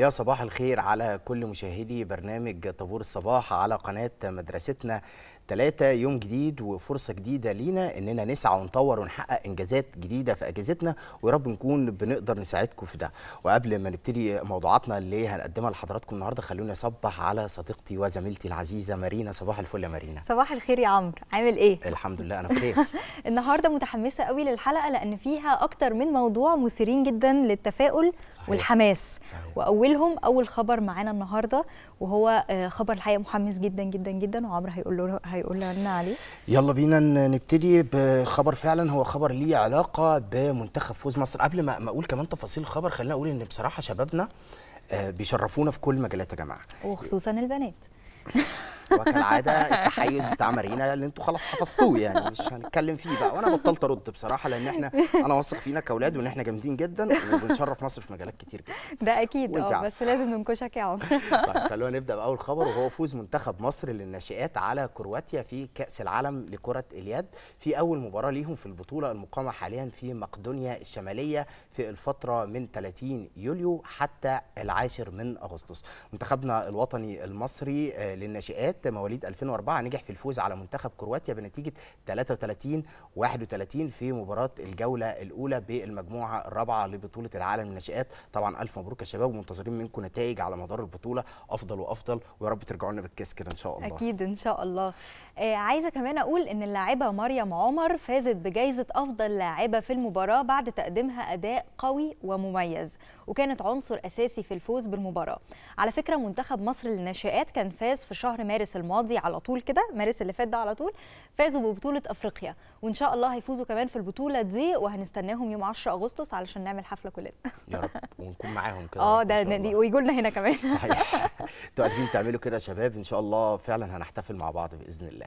يا صباح الخير على كل مشاهدي برنامج طابور الصباح على قناة مدرستنا الثلاثة يوم جديد وفرصة جديدة لينا إننا نسعى ونطور ونحقق إنجازات جديدة في أجهزتنا ويا رب نكون بنقدر نساعدكم في ده وقبل ما نبتدي موضوعاتنا اللي هنقدمها لحضراتكم النهاردة خلونا أصبح على صديقتي وزميلتي العزيزة مارينا صباح الفل يا مارينا صباح الخير يا عمرو عامل إيه؟ الحمد لله أنا بخير النهاردة متحمسة قوي للحلقة لأن فيها أكتر من موضوع مثيرين جدا للتفاؤل صحيح. والحماس صحيح. وأولهم أول خبر معانا النهاردة وهو آه، خبر الحقيقه محمس جدا جدا جدا وعمرو هيقول له هيقول لنا عليه يلا بينا نبتدي بخبر فعلا هو خبر ليه علاقه بمنتخب فوز مصر قبل ما اقول كمان تفاصيل الخبر خلينا اقول ان بصراحه شبابنا آه، بيشرفونا في كل مجالات يا جماعه وخصوصا البنات وكالعاده التحيز بتاع مارينا اللي انتوا خلاص حفظتوه يعني مش هنتكلم فيه بقى وانا بطلت ارد بصراحه لان احنا انا واثق فينا كاولاد وان احنا جامدين جدا وبنشرف مصر في مجالات كتير جدا ده اكيد اه بس لازم ننكشك يا عمر طيب خلونا نبدا باول خبر وهو فوز منتخب مصر للناشئات على كرواتيا في كاس العالم لكره اليد في اول مباراه ليهم في البطوله المقامه حاليا في مقدونيا الشماليه في الفتره من 30 يوليو حتى العاشر من اغسطس منتخبنا الوطني المصري آه، للناشئات مواليد 2004 نجح في الفوز على منتخب كرواتيا بنتيجه 33 31 في مباراه الجوله الاولى بالمجموعه الرابعه لبطوله العالم للناشئات طبعا الف مبروك يا شباب ومنتظرين منكم نتائج على مدار البطوله افضل وافضل ويا رب ترجعوا لنا بالكاس كده ان شاء الله اكيد ان شاء الله آه، عايزه كمان اقول ان اللاعبه مريم عمر فازت بجائزه افضل لاعبه في المباراه بعد تقديمها اداء قوي ومميز وكانت عنصر اساسي في الفوز بالمباراه على فكره منتخب مصر للناشئات كان فاز في شهر مارس الماضي على طول كده مارس اللي فات ده على طول فازوا ببطوله افريقيا وان شاء الله هيفوزوا كمان في البطوله دي وهنستناهم يوم 10 اغسطس علشان نعمل حفله كلنا يا رب ونكون معاهم كده اه ده دي ويجوا لنا هنا كمان صحيح انتوا قادرين تعملوا كده يا شباب ان شاء الله فعلا هنحتفل مع بعض باذن الله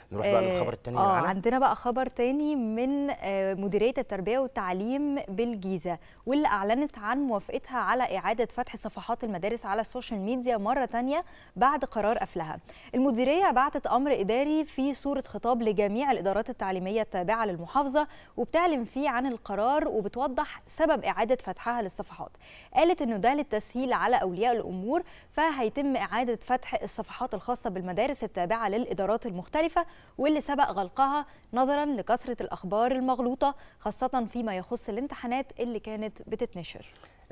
نروح بقى آه، للخبر الثاني آه معانا عندنا بقى خبر تاني من آه، مديريه التربيه والتعليم بالجيزه واللي اعلنت عن موافقتها على اعاده فتح صفحات المدارس على السوشيال ميديا مره ثانيه بعد قرار قفلها. المديريه بعتت امر اداري في صوره خطاب لجميع الادارات التعليميه التابعه للمحافظه وبتعلن فيه عن القرار وبتوضح سبب اعاده فتحها للصفحات. قالت انه ده للتسهيل على اولياء الامور فهيتم اعاده فتح الصفحات الخاصه بالمدارس التابعه للادارات المختلفه واللي سبق غلقها نظرا لكثرة الأخبار المغلوطة خاصة فيما يخص الامتحانات اللي كانت بتتنشر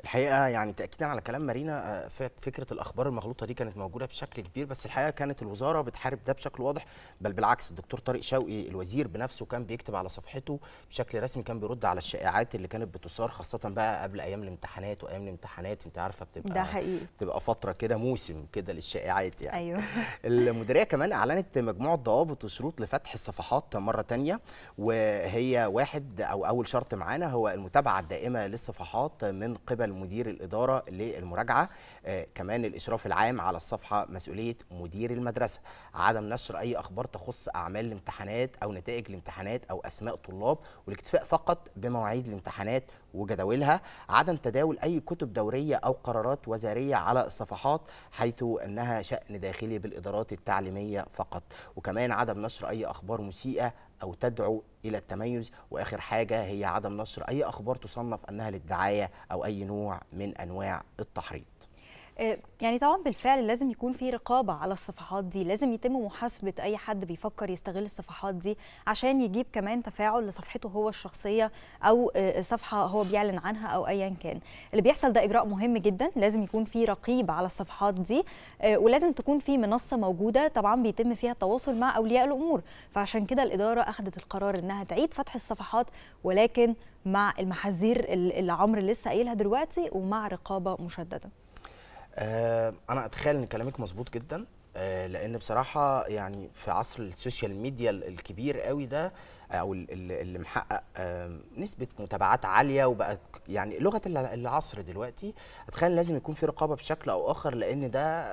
الحقيقه يعني تاكيدا على كلام مارينا آه، فكره الاخبار المغلوطه دي كانت موجوده بشكل كبير بس الحقيقه كانت الوزاره بتحارب ده بشكل واضح بل بالعكس الدكتور طارق شوقي الوزير بنفسه كان بيكتب على صفحته بشكل رسمي كان بيرد على الشائعات اللي كانت بتثار خاصه بقى قبل ايام الامتحانات وايام الامتحانات انت عارفه بتبقى ده حقيقي بتبقى فتره كده موسم كده للشائعات يعني ايوه المديريه كمان اعلنت مجموعه ضوابط وشروط لفتح الصفحات مره ثانيه وهي واحد او اول شرط معانا هو المتابعه الدائمه للصفحات من قبل مسؤول مدير الإدارة للمراجعة آه، كمان الإشراف العام على الصفحة مسؤولية مدير المدرسة عدم نشر أي أخبار تخص أعمال الامتحانات أو نتائج الامتحانات أو أسماء طلاب والاكتفاء فقط بمواعيد الامتحانات وجداولها عدم تداول أي كتب دورية أو قرارات وزارية على الصفحات حيث أنها شأن داخلي بالإدارات التعليمية فقط وكمان عدم نشر أي أخبار مسيئة او تدعو الى التميز واخر حاجه هي عدم نشر اي اخبار تصنف انها للدعايه او اي نوع من انواع التحريض آه، يعني طبعا بالفعل لازم يكون في رقابه على الصفحات دي لازم يتم محاسبه اي حد بيفكر يستغل الصفحات دي عشان يجيب كمان تفاعل لصفحته هو الشخصيه او آه، صفحه هو بيعلن عنها او ايا كان اللي بيحصل ده اجراء مهم جدا لازم يكون في رقيب على الصفحات دي آه، ولازم تكون في منصه موجوده طبعا بيتم فيها التواصل مع اولياء الامور فعشان كده الاداره اخذت القرار انها تعيد فتح الصفحات ولكن مع المحاذير اللي عمرو لسه قايلها دلوقتي ومع رقابه مشدده آه، انا اتخيل ان كلامك مظبوط جدا آه، لان بصراحه يعني في عصر السوشيال ميديا الكبير قوي ده آه، او اللي محقق نسبه متابعات عاليه وبقى يعني لغه العصر دلوقتي اتخيل لازم يكون في رقابه بشكل او اخر لان ده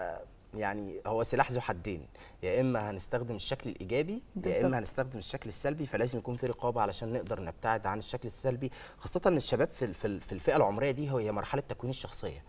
يعني هو سلاح ذو حدين يا اما هنستخدم الشكل الايجابي يا اما هنستخدم الشكل السلبي فلازم يكون في رقابه علشان نقدر نبتعد عن الشكل السلبي خاصه ان الشباب في في الفئه العمريه دي هي مرحله تكوين الشخصيه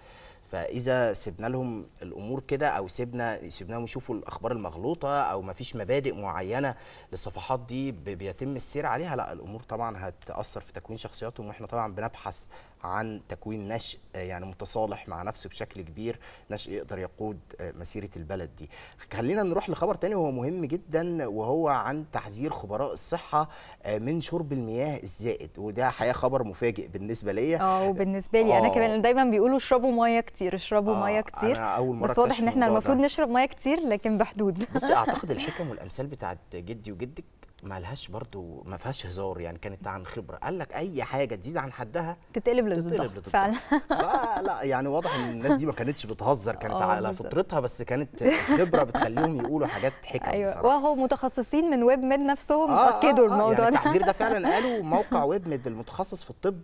فاذا سيبنا لهم الامور كده او سيبنا سيبناهم يشوفوا الاخبار المغلوطه او ما فيش مبادئ معينه للصفحات دي بيتم السير عليها لا الامور طبعا هتاثر في تكوين شخصياتهم واحنا طبعا بنبحث عن تكوين نشء آه، يعني متصالح مع نفسه بشكل كبير نشء يقدر يقود آه، مسيره البلد دي خلينا نروح لخبر تاني وهو مهم جدا وهو عن تحذير خبراء الصحه آه، من شرب المياه الزائد وده حقيقه خبر مفاجئ بالنسبه ليا اه وبالنسبه لي انا كمان دايما بيقولوا اشربوا ميه كتير اشربوا ميه كتير أنا أول مرة بس واضح ان احنا المفروض نشرب ميه كتير لكن بحدود بس اعتقد الحكم والامثال بتاعت جدي وجدك ما لهاش برضه ما فيهاش هزار يعني كانت عن خبره قال لك اي حاجه تزيد عن حدها تتقلب للضد فعلا فلا يعني واضح ان الناس دي ما كانتش بتهزر كانت اه، على فطرتها بس كانت الخبره بتخليهم يقولوا حاجات حكم أيوة. بصراحه وهو متخصصين من ويب ميد نفسهم آه اكدوا آه،, آه الموضوع يعني ده التحذير ده فعلا قالوا موقع ويب ميد المتخصص في الطب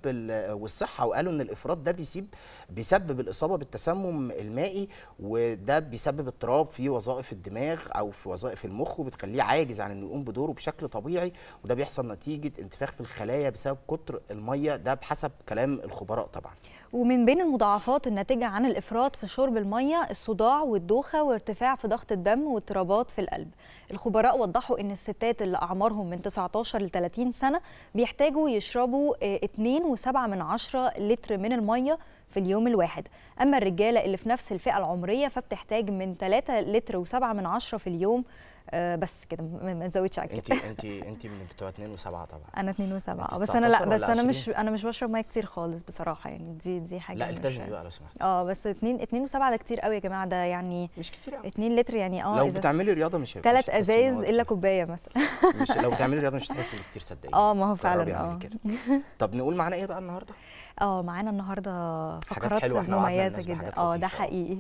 والصحه وقالوا ان الافراط ده بيسيب بيسبب الاصابه بالتسمم المائي وده بيسبب اضطراب في وظائف الدماغ او في وظائف المخ وبتخليه عاجز عن انه يقوم بدوره بشكل بشكل طبيعي وده بيحصل نتيجه انتفاخ في الخلايا بسبب كتر الميه ده بحسب كلام الخبراء طبعا ومن بين المضاعفات الناتجه عن الافراط في شرب الميه الصداع والدوخه وارتفاع في ضغط الدم واضطرابات في القلب الخبراء وضحوا ان الستات اللي اعمارهم من 19 ل 30 سنه بيحتاجوا يشربوا 2.7 آه، لتر من الميه في اليوم الواحد أما الرجالة اللي في نفس الفئة العمرية فبتحتاج من 3 لتر و7 من 10 في اليوم آه بس كده ما تزودش على كده انت انت انت من بتوع 2 و7 طبعا انا 2 و7 بس انا لا بس انا مش انا مش بشرب ميه كتير خالص بصراحه يعني دي دي حاجه لا التزمي بقى لو سمحتي اه بس 2 2 و7 ده كتير قوي يا جماعه ده يعني مش كتير قوي 2 لتر يعني اه لو بتعملي رياضه مش هيبقى ثلاث ازايز الا كوبايه مثلا مش لو بتعملي رياضه مش هتحسي بكتير صدقيني اه ما هو فعلا اه طب نقول معانا ايه بقى النهارده اه معانا النهارده فقرات حلوة مميزه جدا اه ده حقيقي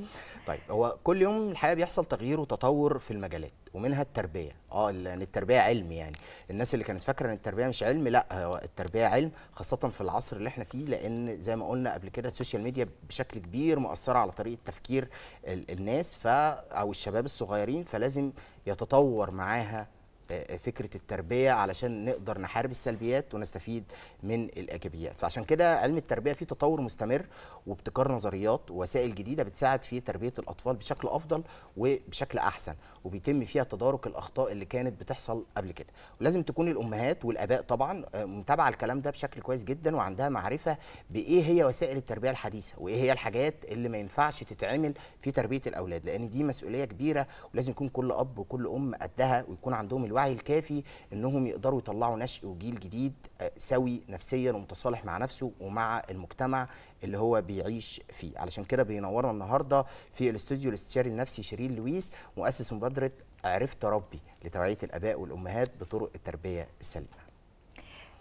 طيب هو كل يوم الحقيقه بيحصل تغيير وتطور في المجالات ومنها التربيه اه لان التربيه علم يعني الناس اللي كانت فاكره ان التربيه مش علم لا هو التربيه علم خاصه في العصر اللي احنا فيه لان زي ما قلنا قبل كده السوشيال ميديا بشكل كبير مأثره على طريقه تفكير الناس ف او الشباب الصغيرين فلازم يتطور معاها آه، آه، فكره التربيه علشان نقدر نحارب السلبيات ونستفيد من الايجابيات فعشان كده علم التربيه فيه تطور مستمر وابتكار نظريات ووسائل جديده بتساعد في تربيه الاطفال بشكل افضل وبشكل احسن وبيتم فيها تدارك الاخطاء اللي كانت بتحصل قبل كده ولازم تكون الامهات والاباء طبعا آه، متابعه الكلام ده بشكل كويس جدا وعندها معرفه بايه هي وسائل التربيه الحديثه وايه هي الحاجات اللي ما ينفعش تتعمل في تربيه الاولاد لان دي مسؤوليه كبيره ولازم يكون كل اب وكل ام قدها ويكون عندهم الوعي الكافي انهم يقدروا يطلعوا نشء وجيل جديد آه، سوي نفسيا ومتصالح مع نفسه ومع المجتمع اللي هو بيعيش فيه علشان كده بينورنا النهارده في الاستوديو الاستشاري النفسي شيرين لويس مؤسس مبادره عرفت ربي لتوعيه الاباء والامهات بطرق التربيه السليمه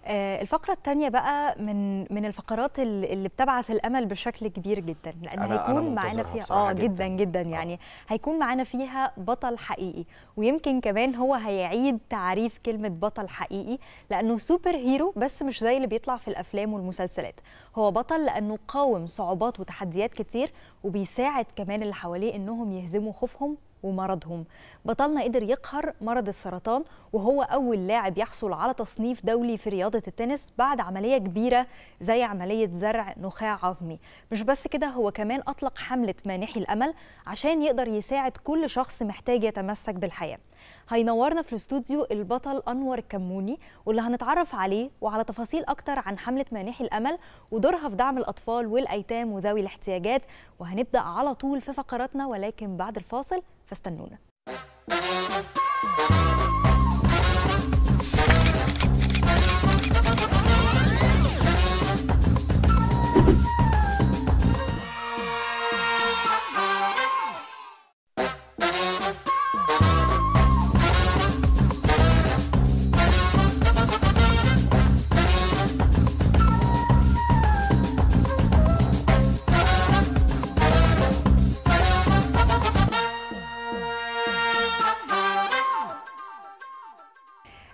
آه، الفقرة الثانية بقى من من الفقرات اللي بتبعث الأمل بشكل كبير جدا لأن أنا هيكون معانا فيها اه جدا جدا, جدا آه. يعني هيكون معانا فيها بطل حقيقي ويمكن كمان هو هيعيد تعريف كلمة بطل حقيقي لأنه سوبر هيرو بس مش زي اللي بيطلع في الأفلام والمسلسلات هو بطل لأنه قاوم صعوبات وتحديات كتير وبيساعد كمان اللي حواليه إنهم يهزموا خوفهم ومرضهم بطلنا قدر يقهر مرض السرطان وهو أول لاعب يحصل على تصنيف دولي في رياضة التنس بعد عملية كبيرة زي عملية زرع نخاع عظمي مش بس كده هو كمان أطلق حملة مانحي الأمل عشان يقدر يساعد كل شخص محتاج يتمسك بالحياة هينورنا في الاستوديو البطل انور الكموني واللي هنتعرف عليه وعلى تفاصيل اكتر عن حمله مانحي الامل ودورها في دعم الاطفال والايتام وذوي الاحتياجات وهنبدا على طول في فقراتنا ولكن بعد الفاصل فاستنونا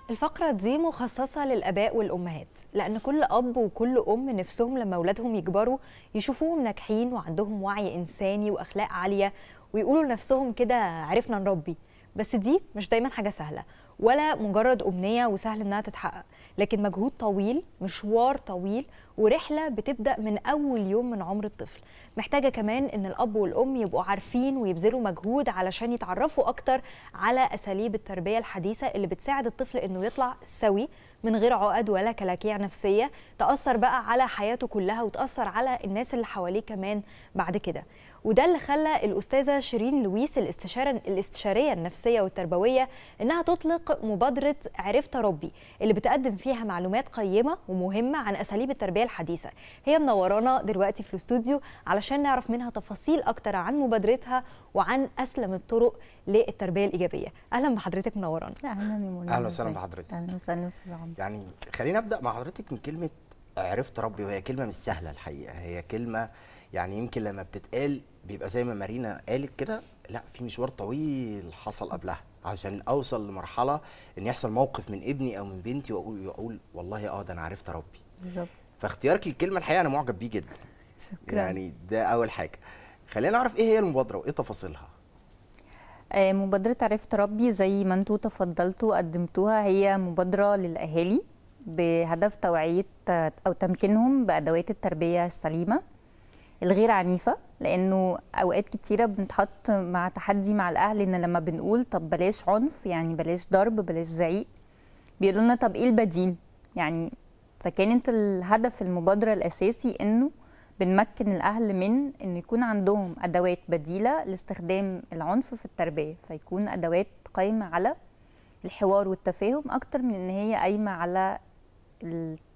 الفقرة دي مخصصة للآباء والأمهات لأن كل أب وكل أم نفسهم لما أولادهم يكبروا يشوفوهم ناجحين وعندهم وعي إنساني وأخلاق عالية ويقولوا لنفسهم كده عرفنا نربي بس دي مش دايما حاجة سهلة ولا مجرد امنيه وسهل انها تتحقق لكن مجهود طويل مشوار طويل ورحله بتبدا من اول يوم من عمر الطفل محتاجه كمان ان الاب والام يبقوا عارفين ويبذلوا مجهود علشان يتعرفوا اكتر على اساليب التربيه الحديثه اللي بتساعد الطفل انه يطلع سوي من غير عقد ولا كلاكيع نفسيه تاثر بقى على حياته كلها وتاثر على الناس اللي حواليه كمان بعد كده وده اللي خلى الأستاذة شيرين لويس الاستشارة الاستشارية النفسية والتربوية إنها تطلق مبادرة عرفت ربي اللي بتقدم فيها معلومات قيمة ومهمة عن أساليب التربية الحديثة هي منورانا دلوقتي في الاستوديو علشان نعرف منها تفاصيل أكتر عن مبادرتها وعن أسلم الطرق للتربيه الايجابيه اهلا بحضرتك منورانا اهلا اهلا وسهلا بحضرتك اهلا وسهلا استاذ يعني خلينا ابدا مع حضرتك من كلمه عرفت ربي وهي كلمه مش سهله الحقيقه هي كلمه يعني يمكن لما بتتقال بيبقى زي ما مارينا قالت كده لا في مشوار طويل حصل قبلها عشان اوصل لمرحله ان يحصل موقف من ابني او من بنتي واقول يقول والله اه ده انا عرفت اربي بالظبط فاختيارك للكلمه الحقيقه انا معجب بيه جدا شكرا يعني ده اول حاجه خلينا نعرف ايه هي المبادره وايه تفاصيلها آه، مبادره عرفت ربي زي ما انتم تفضلتوا قدمتوها هي مبادره للاهالي بهدف توعيه آه، او تمكينهم بادوات التربيه السليمه الغير عنيفه لانه اوقات كتيره بنتحط مع تحدي مع الاهل ان لما بنقول طب بلاش عنف يعني بلاش ضرب بلاش زعيق بيقولوا لنا طب ايه البديل يعني فكانت الهدف المبادره الاساسي انه بنمكن الاهل من انه يكون عندهم ادوات بديله لاستخدام العنف في التربيه فيكون ادوات قايمه على الحوار والتفاهم اكتر من ان هي قايمه على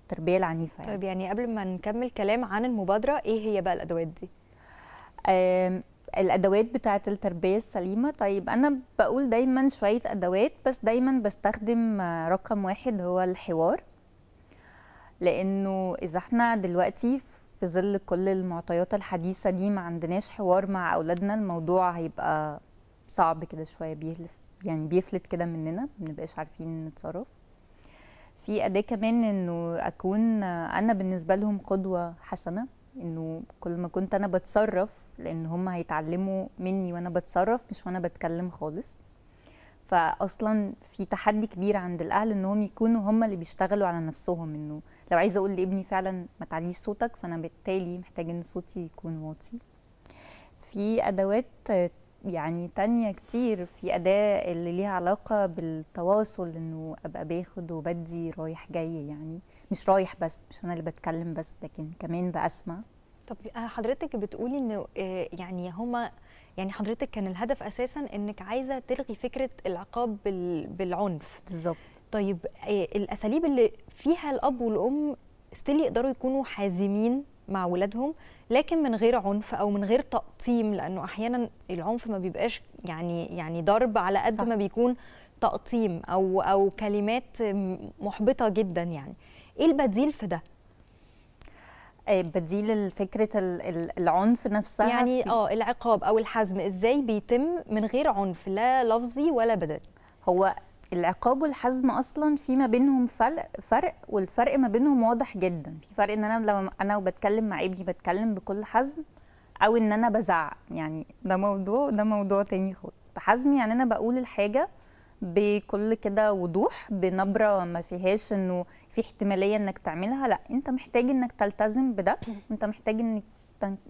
التربيه العنيفه يعني. طيب يعني قبل ما نكمل كلام عن المبادره ايه هي بقى الادوات دي الادوات بتاعه التربيه السليمه طيب انا بقول دايما شويه ادوات بس دايما بستخدم آه، رقم واحد هو الحوار لانه اذا احنا دلوقتي في ظل كل المعطيات الحديثه دي ما عندناش حوار مع اولادنا الموضوع هيبقى صعب كده شويه بيهلف يعني بيفلت كده مننا ما بنبقاش عارفين نتصرف في أداة كمان إنه أكون أنا بالنسبة لهم قدوة حسنة إنه كل ما كنت أنا بتصرف لأن هم هيتعلموا مني وأنا بتصرف مش وأنا بتكلم خالص فاصلا في تحدي كبير عند الاهل انهم يكونوا هم اللي بيشتغلوا على نفسهم انه لو عايزه اقول لابني فعلا ما تعليش صوتك فانا بالتالي محتاج ان صوتي يكون واطي في ادوات يعني تانية كتير في أداة اللي ليها علاقة بالتواصل إنه أبقى باخد وبدي رايح جاي يعني مش رايح بس مش أنا اللي بتكلم بس لكن كمان بسمع طب آه، حضرتك بتقولي إنه آه، يعني هما يعني حضرتك كان الهدف أساسا إنك عايزة تلغي فكرة العقاب بالعنف بالظبط طيب آه، الأساليب اللي فيها الأب والأم ستيل يقدروا يكونوا حازمين مع ولادهم لكن من غير عنف او من غير تقطيم لانه احيانا العنف ما بيبقاش يعني يعني ضرب على قد صح. ما بيكون تقطيم او او كلمات محبطه جدا يعني ايه البديل في ده آه، بديل فكره العنف نفسها يعني اه العقاب او الحزم ازاي بيتم من غير عنف لا لفظي ولا بدني هو العقاب والحزم اصلا في ما بينهم فرق فرق والفرق ما بينهم واضح جدا في فرق ان انا لو انا وبتكلم مع ابني بتكلم بكل حزم او ان انا بزعق يعني ده موضوع ده موضوع تاني خالص بحزم يعني انا بقول الحاجه بكل كده وضوح بنبره ما فيهاش انه في احتماليه انك تعملها لا انت محتاج انك تلتزم بده انت محتاج انك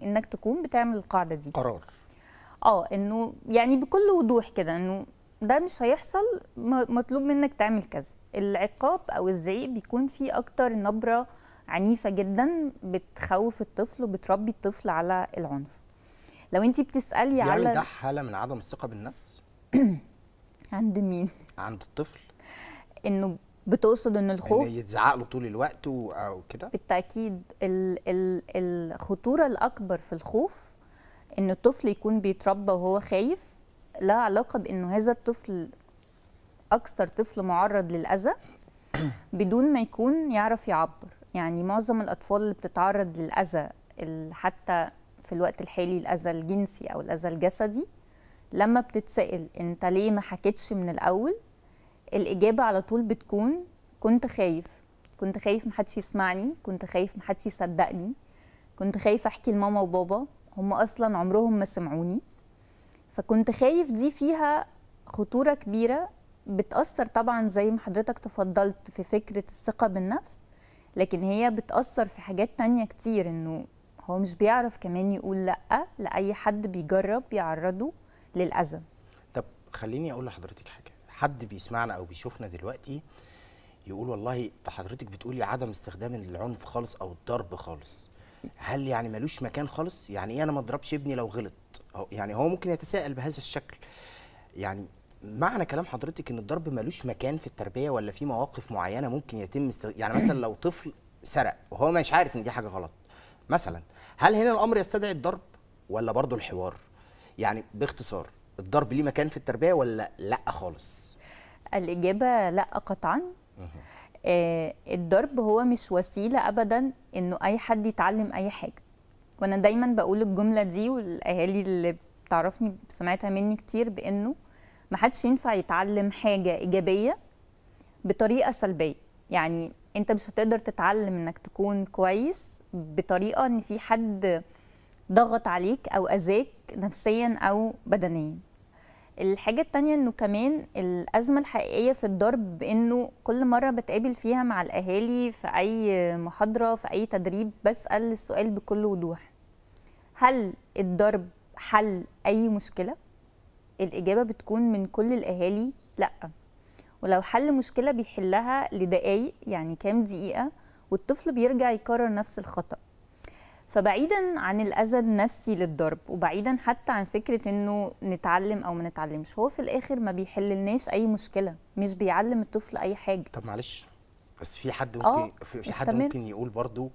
انك تكون بتعمل القاعده دي قرار اه انه يعني بكل وضوح كده انه ده مش هيحصل مطلوب منك تعمل كذا العقاب او الزعيق بيكون فيه اكتر نبره عنيفه جدا بتخوف الطفل وبتربي الطفل على العنف لو انت بتسالي يعني على يعني ده حاله من عدم الثقه بالنفس عند مين عند الطفل انه بتقصد ان الخوف إن يتزعق له طول الوقت او كده بالتاكيد ال ال الخطوره الاكبر في الخوف ان الطفل يكون بيتربى وهو خايف لها علاقه بانه هذا الطفل اكثر طفل معرض للاذى بدون ما يكون يعرف يعبر يعني معظم الاطفال اللي بتتعرض للاذى حتى في الوقت الحالي الاذى الجنسي او الاذى الجسدي لما بتتسال انت ليه ما حكيتش من الاول الاجابه على طول بتكون كنت خايف كنت خايف محدش يسمعني كنت خايف محدش يصدقني كنت خايف احكي لماما وبابا هم اصلا عمرهم ما سمعوني فكنت خايف دي فيها خطوره كبيره بتاثر طبعا زي ما حضرتك تفضلت في فكره الثقه بالنفس لكن هي بتاثر في حاجات تانية كتير انه هو مش بيعرف كمان يقول لا لاي حد بيجرب يعرضه للاذى طب خليني اقول لحضرتك حاجه حد بيسمعنا او بيشوفنا دلوقتي يقول والله حضرتك بتقولي عدم استخدام العنف خالص او الضرب خالص هل يعني ملوش مكان خالص يعني ايه انا ما اضربش ابني لو غلط يعني هو ممكن يتساءل بهذا الشكل يعني معنى كلام حضرتك ان الضرب ملوش مكان في التربيه ولا في مواقف معينه ممكن يتم استغ... يعني مثلا لو طفل سرق وهو مش عارف ان دي حاجه غلط مثلا هل هنا الامر يستدعي الضرب ولا برضه الحوار يعني باختصار الضرب ليه مكان في التربيه ولا لا خالص الاجابه لا قطعا آه، الضرب هو مش وسيله ابدا انه اي حد يتعلم اي حاجه وانا دايما بقول الجمله دي والاهالي اللي بتعرفني سمعتها مني كتير بانه ما حدش ينفع يتعلم حاجه ايجابيه بطريقه سلبيه يعني انت مش هتقدر تتعلم انك تكون كويس بطريقه ان في حد ضغط عليك او اذاك نفسيا او بدنيا الحاجة التانية انه كمان الأزمة الحقيقية في الضرب انه كل مرة بتقابل فيها مع الأهالي في أي محاضرة في أي تدريب بسأل السؤال بكل وضوح هل الضرب حل أي مشكلة؟ الإجابة بتكون من كل الأهالي لأ ولو حل مشكلة بيحلها لدقايق يعني كام دقيقة والطفل بيرجع يكرر نفس الخطأ فبعيدا عن الاذى النفسي للضرب وبعيدا حتى عن فكره انه نتعلم او ما نتعلمش هو في الاخر ما بيحللناش اي مشكله مش بيعلم الطفل اي حاجه طب معلش بس في حد آه، ممكن في حد ممكن يقول برضو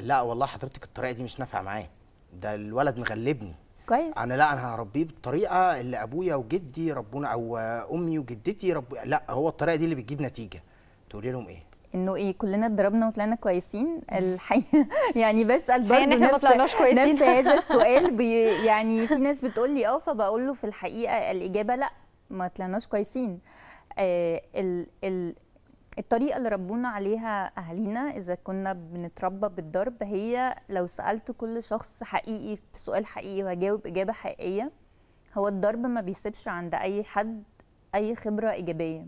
لا والله حضرتك الطريقه دي مش نافعه معاه ده الولد مغلبني كويس انا لا انا هربيه بالطريقه اللي ابويا وجدي ربونا او امي وجدتي رب لا هو الطريقه دي اللي بتجيب نتيجه تقولي لهم ايه انه ايه كلنا اتضربنا وطلعنا كويسين الحقيقه يعني بسال برضه نفس نفس هذا السؤال بي يعني في ناس بتقول لي اه فبقول له في الحقيقه الاجابه لا ما طلعناش كويسين آه ال ال الطريقة اللي ربونا عليها أهالينا إذا كنا بنتربى بالضرب هي لو سألت كل شخص حقيقي في سؤال حقيقي وهجاوب إجابة حقيقية هو الضرب ما بيسيبش عند أي حد أي خبرة إيجابية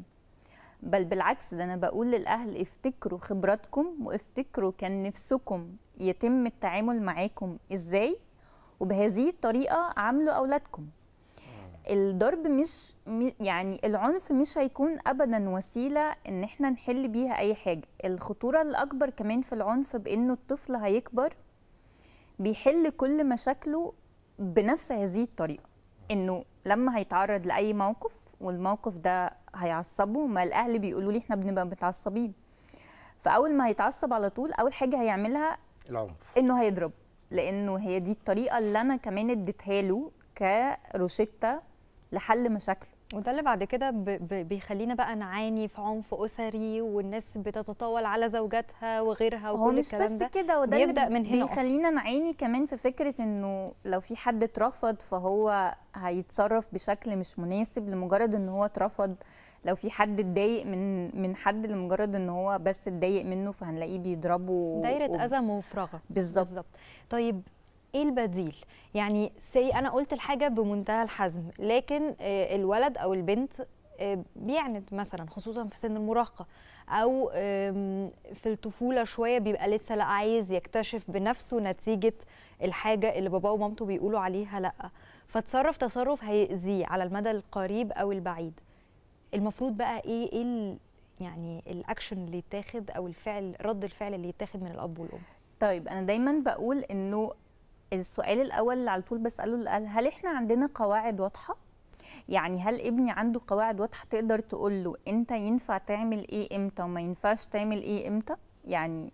بل بالعكس ده انا بقول للاهل افتكروا خبراتكم وافتكروا كان نفسكم يتم التعامل معاكم ازاي وبهذه الطريقه عاملوا اولادكم آه. الضرب مش يعني العنف مش هيكون ابدا وسيله ان احنا نحل بيها اي حاجه الخطوره الاكبر كمان في العنف بانه الطفل هيكبر بيحل كل مشاكله بنفس هذه الطريقه انه لما هيتعرض لاي موقف والموقف ده هيعصبه ما الاهل بيقولوا لي احنا بنبقى متعصبين فاول ما هيتعصب على طول اول حاجه هيعملها العنف انه هيضرب لانه هي دي الطريقه اللي انا كمان اديتها له كروشته لحل مشاكله وده اللي بعد كده بيخلينا بقى نعاني في عنف اسري والناس بتتطاول على زوجاتها وغيرها وكل الكلام ده هو مش بس كده وده اللي من هنا بيخلينا نعاني كمان في فكره انه لو في حد اترفض فهو هيتصرف بشكل مش مناسب لمجرد ان هو اترفض لو في حد اتضايق من من حد لمجرد ان هو بس اتضايق منه فهنلاقيه بيضربه دايره اذى مفرغه بالظبط طيب ايه البديل يعني سي انا قلت الحاجه بمنتهى الحزم لكن آه، الولد او البنت آه، بيعند مثلا خصوصا في سن المراهقه او في الطفوله شويه بيبقى لسه لا عايز يكتشف بنفسه نتيجه الحاجه اللي باباه ومامته بيقولوا عليها لا فتصرف تصرف هيأذيه على المدى القريب او البعيد المفروض بقى ايه ايه يعني الاكشن اللي يتاخد او الفعل رد الفعل اللي يتاخد من الاب والام طيب انا دايما بقول انه السؤال الاول اللي على طول بساله هل احنا عندنا قواعد واضحه يعني هل ابني عنده قواعد واضحه تقدر تقول له انت ينفع تعمل ايه امتى وما ينفعش تعمل ايه امتى يعني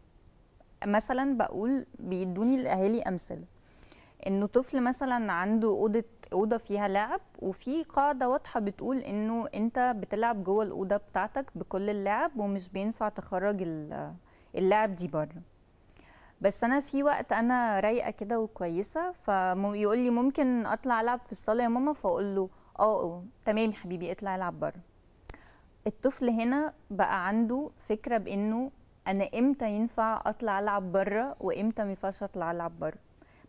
مثلا بقول بيدوني الاهالي امثله انه طفل مثلا عنده اوضه اوضه فيها لعب وفي قاعده واضحه بتقول انه انت بتلعب جوه الاوضه بتاعتك بكل اللعب ومش بينفع تخرج اللعب دي بره بس انا في وقت انا رايقه كده وكويسه فيقول لي ممكن اطلع العب في الصاله يا ماما فاقول له اه تمام يا حبيبي اطلع العب بره الطفل هنا بقى عنده فكره بانه انا امتى ينفع اطلع العب بره وامتى ما ينفعش اطلع العب بره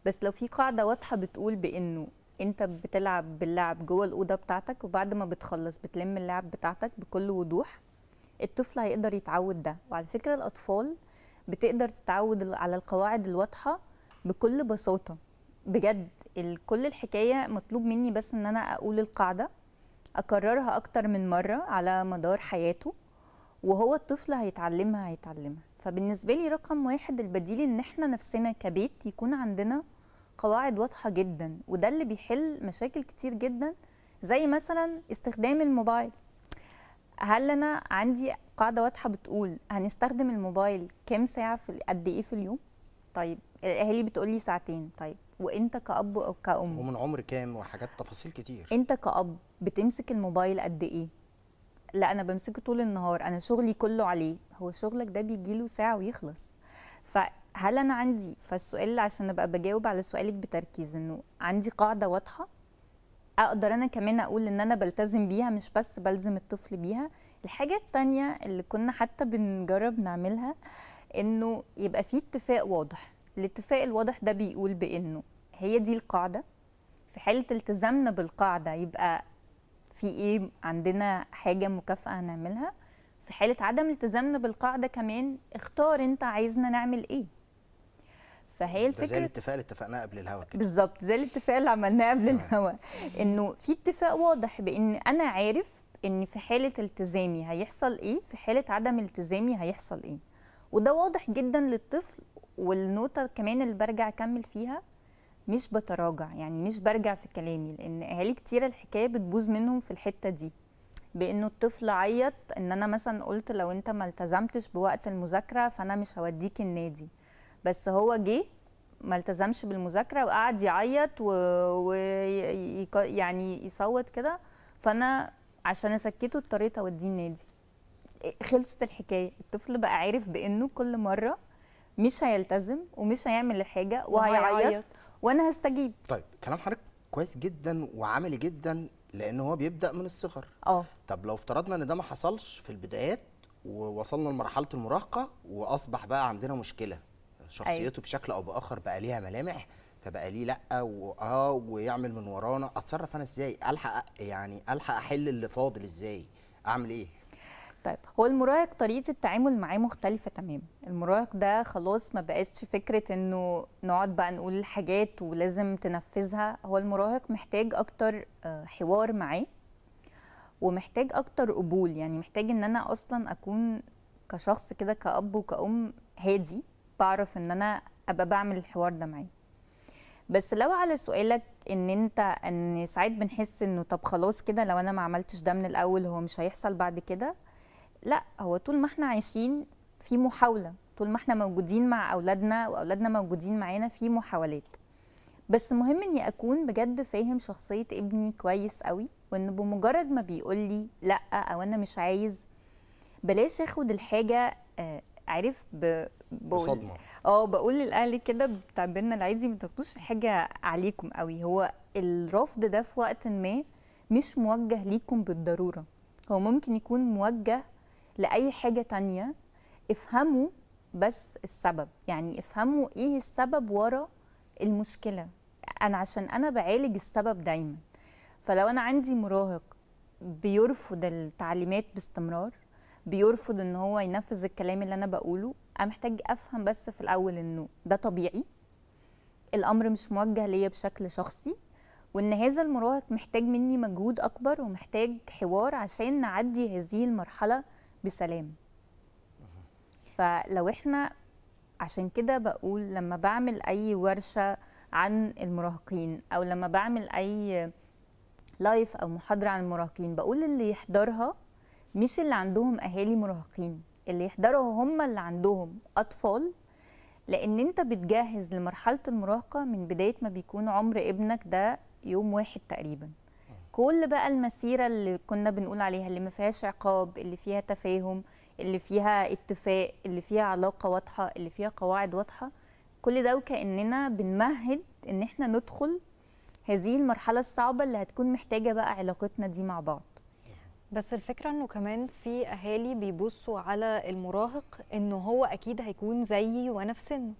بس لو في قاعده واضحه بتقول بانه انت بتلعب باللعب جوه الاوضه بتاعتك وبعد ما بتخلص بتلم اللعب بتاعتك بكل وضوح الطفل هيقدر يتعود ده وعلى فكره الاطفال بتقدر تتعود على القواعد الواضحه بكل بساطه بجد كل الحكايه مطلوب مني بس ان انا اقول القاعده اكررها اكتر من مره على مدار حياته وهو الطفل هيتعلمها هيتعلمها فبالنسبه لي رقم واحد البديل ان احنا نفسنا كبيت يكون عندنا قواعد واضحه جدا وده اللي بيحل مشاكل كتير جدا زي مثلا استخدام الموبايل هل انا عندي قاعده واضحه بتقول هنستخدم الموبايل كام ساعه في قد ايه في اليوم طيب الاهالي بتقول لي ساعتين طيب وانت كاب او كام ومن عمر كام وحاجات تفاصيل كتير انت كاب بتمسك الموبايل قد ايه لا انا بمسكه طول النهار انا شغلي كله عليه هو شغلك ده بيجي له ساعه ويخلص فهل انا عندي فالسؤال عشان ابقى بجاوب على سؤالك بتركيز انه عندي قاعده واضحه اقدر انا كمان اقول ان انا بلتزم بيها مش بس بلزم الطفل بيها الحاجة التانية اللي كنا حتى بنجرب نعملها انه يبقى في اتفاق واضح الاتفاق الواضح ده بيقول بانه هي دي القاعدة في حالة التزامنا بالقاعدة يبقى في ايه عندنا حاجة مكافأة هنعملها في حالة عدم التزامنا بالقاعدة كمان اختار انت عايزنا نعمل ايه فهي الفكره زي الاتفاق اللي اتفقناه قبل الهوا كده بالظبط زي الاتفاق اللي عملناه قبل الهوا انه في اتفاق واضح بان انا عارف ان في حاله التزامي هيحصل ايه في حاله عدم التزامي هيحصل ايه وده واضح جدا للطفل والنوته كمان اللي برجع اكمل فيها مش بتراجع يعني مش برجع في كلامي لان اهالي كتير الحكايه بتبوظ منهم في الحته دي بانه الطفل عيط ان انا مثلا قلت لو انت ما التزمتش بوقت المذاكره فانا مش هوديك النادي بس هو جه ما التزمش بالمذاكره وقعد يعيط ويعني و... يعني يصوت كده فانا عشان اسكته اضطريت اوديه النادي إيه، خلصت الحكايه الطفل بقى عارف بانه كل مره مش هيلتزم ومش هيعمل الحاجه وهيعيط وانا هستجيب طيب كلام حضرتك كويس جدا وعملي جدا لان هو بيبدا من الصغر اه طب لو افترضنا ان ده ما حصلش في البدايات ووصلنا لمرحله المراهقه واصبح بقى عندنا مشكله شخصيته أيوة. بشكل او باخر بقى ليها ملامح فبقى ليه لا واه ويعمل من ورانا اتصرف انا ازاي الحق يعني الحق احل اللي فاضل ازاي اعمل ايه طيب هو المراهق طريقه التعامل معاه مختلفه تماما المراهق ده خلاص ما بقاش فكره انه نقعد بقى نقول حاجات ولازم تنفذها هو المراهق محتاج اكتر آه، حوار معاه ومحتاج اكتر قبول يعني محتاج ان انا اصلا اكون كشخص كده كاب وكأم هادي بعرف ان انا ابقى بعمل الحوار ده معاه بس لو على سؤالك ان انت ان ساعات بنحس انه طب خلاص كده لو انا ما عملتش ده من الاول هو مش هيحصل بعد كده لا هو طول ما احنا عايشين في محاوله طول ما احنا موجودين مع اولادنا واولادنا موجودين معانا في محاولات بس مهم اني اكون بجد فاهم شخصيه ابني كويس قوي وانه بمجرد ما بيقول لي لا او انا مش عايز بلاش اخد الحاجه آه، عارف بقول بصدمه اه بقول للاهلي كده بتاع بينا ما تاخدوش حاجه عليكم قوي هو الرفض ده في وقت ما مش موجه ليكم بالضروره هو ممكن يكون موجه لاي حاجه تانية افهموا بس السبب يعني افهموا ايه السبب ورا المشكله انا عشان انا بعالج السبب دايما فلو انا عندي مراهق بيرفض التعليمات باستمرار بيرفض ان هو ينفذ الكلام اللي انا بقوله انا محتاج افهم بس في الاول انه ده طبيعي الامر مش موجه ليا بشكل شخصي وان هذا المراهق محتاج مني مجهود اكبر ومحتاج حوار عشان نعدي هذه المرحله بسلام فلو احنا عشان كده بقول لما بعمل اي ورشه عن المراهقين او لما بعمل اي لايف او محاضره عن المراهقين بقول اللي يحضرها مش اللي عندهم اهالي مراهقين اللي يحضروا هم اللي عندهم اطفال لان انت بتجهز لمرحله المراهقه من بدايه ما بيكون عمر ابنك ده يوم واحد تقريبا كل بقى المسيره اللي كنا بنقول عليها اللي ما فيهاش عقاب اللي فيها تفاهم اللي فيها اتفاق اللي فيها علاقه واضحه اللي فيها قواعد واضحه كل ده وكاننا بنمهد ان احنا ندخل هذه المرحله الصعبه اللي هتكون محتاجه بقى علاقتنا دي مع بعض بس الفكرة انه كمان في اهالي بيبصوا على المراهق انه هو اكيد هيكون زيي وانا في سنه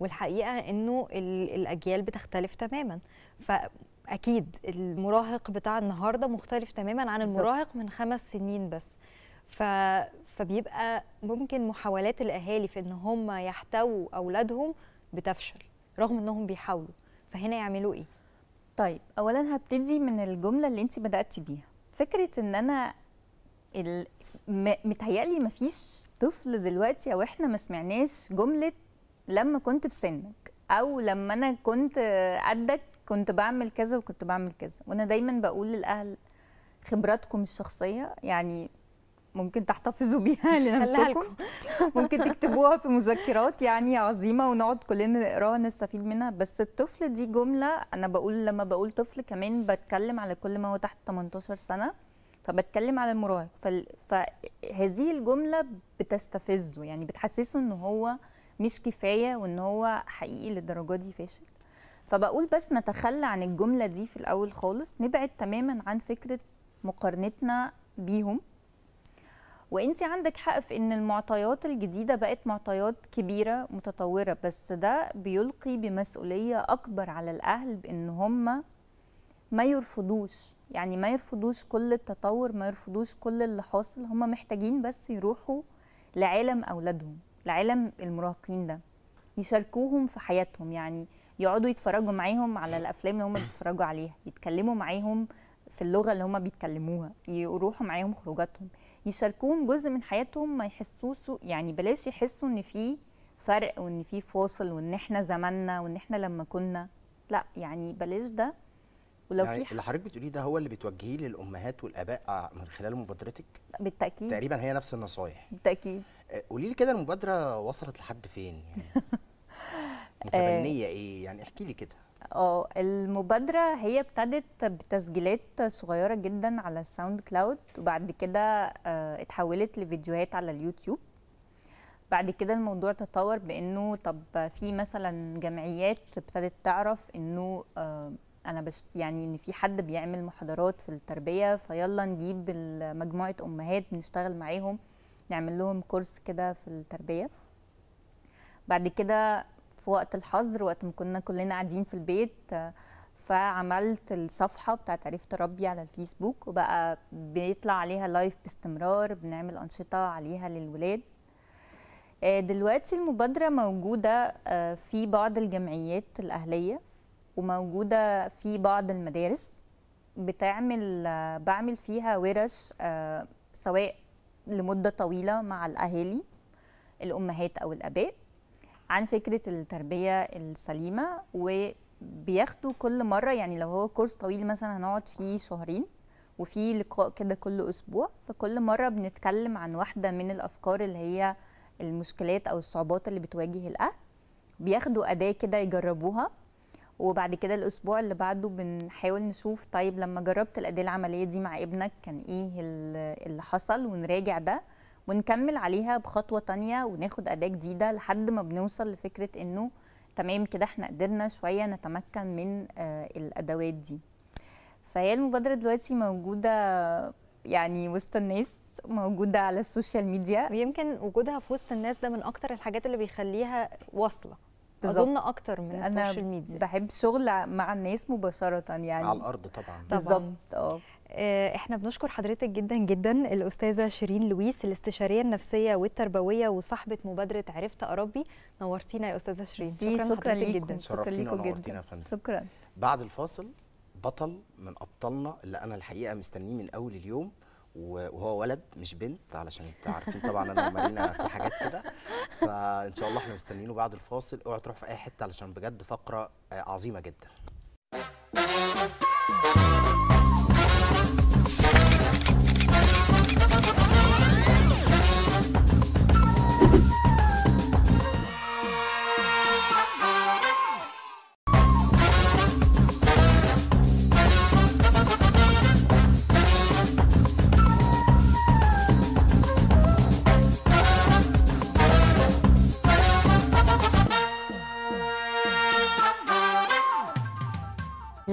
والحقيقة انه الاجيال بتختلف تماما فاكيد المراهق بتاع النهاردة مختلف تماما عن المراهق من خمس سنين بس ف... فبيبقى ممكن محاولات الاهالي في ان هم يحتووا اولادهم بتفشل رغم انهم بيحاولوا فهنا يعملوا ايه؟ طيب اولا هبتدي من الجمله اللي انت بداتي بيها فكره ان انا ال... متهيألي مفيش طفل دلوقتي او احنا ما سمعناش جمله لما كنت في سنك او لما انا كنت قدك كنت بعمل كذا وكنت بعمل كذا وانا دايما بقول للاهل خبراتكم الشخصيه يعني ممكن تحتفظوا بيها لنفسكم ممكن تكتبوها في مذكرات يعني عظيمه ونقعد كلنا نقراها نستفيد منها بس الطفل دي جمله انا بقول لما بقول طفل كمان بتكلم على كل ما هو تحت 18 سنه فبتكلم على المراهق فهذه الجمله بتستفزه يعني بتحسسه ان هو مش كفايه وان هو حقيقي للدرجه دي فاشل فبقول بس نتخلى عن الجمله دي في الاول خالص نبعد تماما عن فكره مقارنتنا بيهم وانت عندك حق في ان المعطيات الجديده بقت معطيات كبيره متطوره بس ده بيلقي بمسؤوليه اكبر على الاهل بان هم ما يرفضوش يعني ما يرفضوش كل التطور ما يرفضوش كل اللي حاصل هم محتاجين بس يروحوا لعالم اولادهم لعالم المراهقين ده يشاركوهم في حياتهم يعني يقعدوا يتفرجوا معاهم على الافلام اللي هم بيتفرجوا عليها يتكلموا معاهم في اللغه اللي هم بيتكلموها يروحوا معاهم خروجاتهم يشاركوهم جزء من حياتهم ما يحسوش يعني بلاش يحسوا ان في فرق وان في فاصل وان احنا زماننا وان احنا لما كنا لا يعني بلاش ده ولو يعني في اللي حضرتك بتقوليه ده هو اللي بتوجهيه للامهات والاباء آه، من خلال مبادرتك بالتاكيد تقريبا هي نفس النصايح بالتاكيد آه، قولي لي كده المبادره وصلت لحد فين يعني متبنيه ايه يعني احكي لي كده اه المبادره هي ابتدت بتسجيلات صغيره جدا على الساوند كلاود وبعد كده آه، اتحولت لفيديوهات على اليوتيوب بعد كده الموضوع تطور بانه طب في مثلا جمعيات ابتدت تعرف انه آه، انا بش يعني ان في حد بيعمل محاضرات في التربيه فيلا نجيب مجموعه امهات نشتغل معاهم نعمل لهم كورس كده في التربيه بعد كده في وقت الحظر وقت ما كنا كلنا قاعدين في البيت فعملت الصفحه بتاعت عرفت ربي على الفيسبوك وبقى بيطلع عليها لايف باستمرار بنعمل انشطه عليها للولاد آه، دلوقتي المبادره موجوده آه، في بعض الجمعيات الاهليه وموجوده في بعض المدارس بتعمل آه، بعمل فيها ورش سواء لمده طويله مع الاهالي الامهات او الاباء عن فكره التربيه السليمه وبياخدوا كل مره يعني لو هو كورس طويل مثلا هنقعد فيه شهرين وفي لقاء كده كل اسبوع فكل مره بنتكلم عن واحده من الافكار اللي هي المشكلات او الصعوبات اللي بتواجه الاهل بياخدوا اداه كده يجربوها وبعد كده الاسبوع اللي بعده بنحاول نشوف طيب لما جربت الاداه العمليه دي مع ابنك كان ايه اللي حصل ونراجع ده ونكمل عليها بخطوه تانية وناخد اداه جديده لحد ما بنوصل لفكره انه تمام كده احنا قدرنا شويه نتمكن من آه، الادوات دي فهي المبادره دلوقتي موجوده يعني وسط الناس موجوده على السوشيال ميديا ويمكن وجودها في وسط الناس ده من اكتر الحاجات اللي بيخليها واصله بالزبط. اظن اكتر من السوشيال ميديا انا بحب شغل مع الناس مباشره يعني على الارض طبعا بالظبط اه آه، احنا بنشكر حضرتك جدا جدا الاستاذه شيرين لويس الاستشاريه النفسيه والتربويه وصاحبه مبادره عرفت اربي نورتينا يا استاذه شيرين شكرا, شكرا لحضرتك جدا شكرا لكم جدا شكرا بعد الفاصل بطل من ابطالنا اللي انا الحقيقه مستنيه من اول اليوم وهو ولد مش بنت علشان انتوا عارفين طبعا انا ومارينا في حاجات كده فان شاء الله احنا مستنيينه بعد الفاصل اوعوا تروحوا في اي حته علشان بجد فقره آه، عظيمه جدا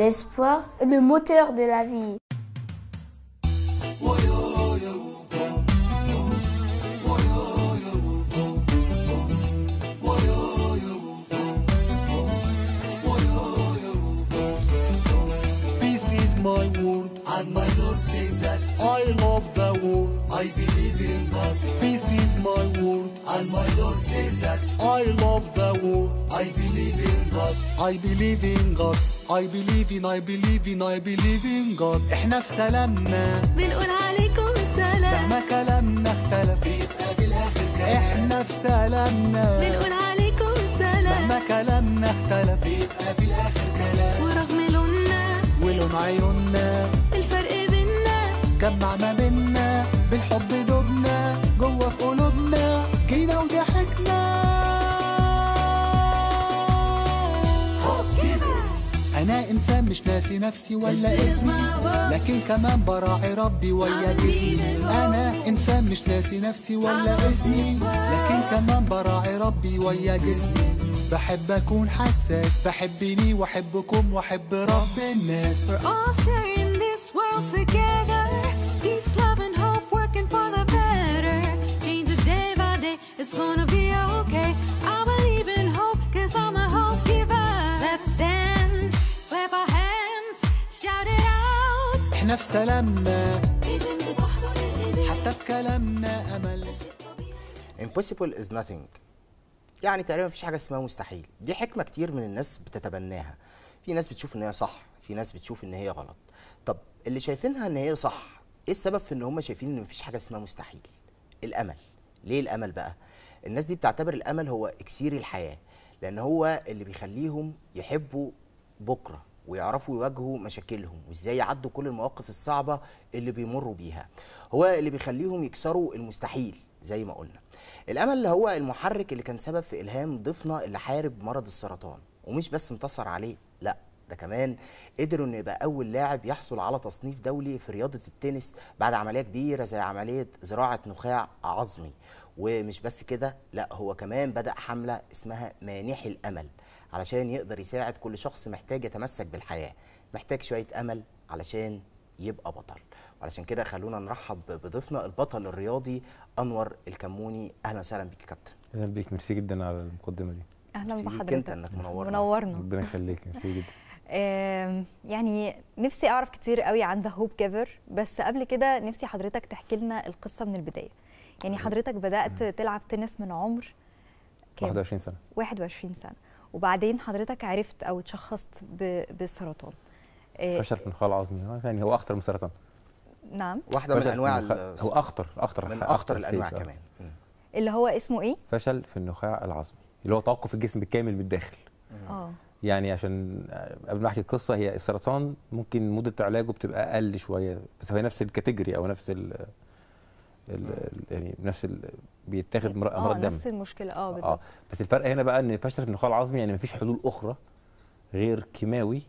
l'espoir, le moteur de la vie. my world And my Lord says that I love the world I believe in God Peace is my world And my Lord says that I love the world I believe in God I believe in God I believe in I believe in I believe in God احنا في سلامنا بنقول عليكم السلام مهما كلامنا اختلف بيبقى في الاخر كلام احنا في سلامنا بنقول عليكم السلام مهما كلامنا اختلف بيبقى في الاخر كلام ورغم لوننا ولون عيوننا الفرق بينا جمع ما بينا بالحب دول أنا إنسان مش ناسي نفسي ولا اسمي لكن كمان براعي ربي ويا جسمي أنا إنسان مش ناسي نفسي ولا اسمي لكن كمان براعي ربي ويا جسمي بحب أكون حساس بحبني وأحبكم وأحب رب الناس We're all sharing this world together نفس في سلامنا حتى في كلامنا امل impossible is nothing يعني تقريبا مفيش حاجه اسمها مستحيل دي حكمه كتير من الناس بتتبناها في ناس بتشوف ان هي صح في ناس بتشوف ان هي غلط طب اللي شايفينها ان هي صح ايه السبب في ان هم شايفين ان مفيش حاجه اسمها مستحيل الامل ليه الامل بقى الناس دي بتعتبر الامل هو اكسير الحياه لان هو اللي بيخليهم يحبوا بكره ويعرفوا يواجهوا مشاكلهم وازاي يعدوا كل المواقف الصعبه اللي بيمروا بيها هو اللي بيخليهم يكسروا المستحيل زي ما قلنا الامل اللي هو المحرك اللي كان سبب في الهام ضيفنا اللي حارب مرض السرطان ومش بس انتصر عليه لا ده كمان قدر انه يبقى اول لاعب يحصل على تصنيف دولي في رياضه التنس بعد عمليه كبيره زي عمليه زراعه نخاع عظمي ومش بس كده لا هو كمان بدا حمله اسمها مانحي الامل علشان يقدر يساعد كل شخص محتاج يتمسك بالحياه محتاج شويه امل علشان يبقى بطل وعلشان كده خلونا نرحب بضيفنا البطل الرياضي انور الكموني اهلا وسهلا بيك يا كابتن اهلا بيك ميرسي جدا على المقدمه دي اهلا بحضرتك انت انك منورنا منورنا ربنا يخليك ميرسي جدا يعني نفسي اعرف كتير قوي عن ذا هوب كيفر بس قبل كده نفسي حضرتك تحكي لنا القصه من البدايه يعني حضرتك بدات تلعب تنس من عمر كام 21 سنه 21 سنه وبعدين حضرتك عرفت او اتشخصت بالسرطان آه، فشل في النخاع العظمي يعني هو اخطر من السرطان نعم واحده من انواع هو اخطر اخطر من اخطر الانواع كمان اللي هو اسمه ايه فشل في النخاع العظمي اللي هو توقف الجسم بالكامل الداخل اه يعني عشان آه، قبل ما احكي القصه هي السرطان ممكن مده علاجه بتبقى اقل شويه بس هو نفس الكاتيجوري او نفس يعني نفس بيتاخد مرض آه، دم نفس المشكله اه, آه، بالظبط آه. بس الفرق هنا بقى ان فشل في النخاع العظمي يعني مفيش حلول اخرى غير كيماوي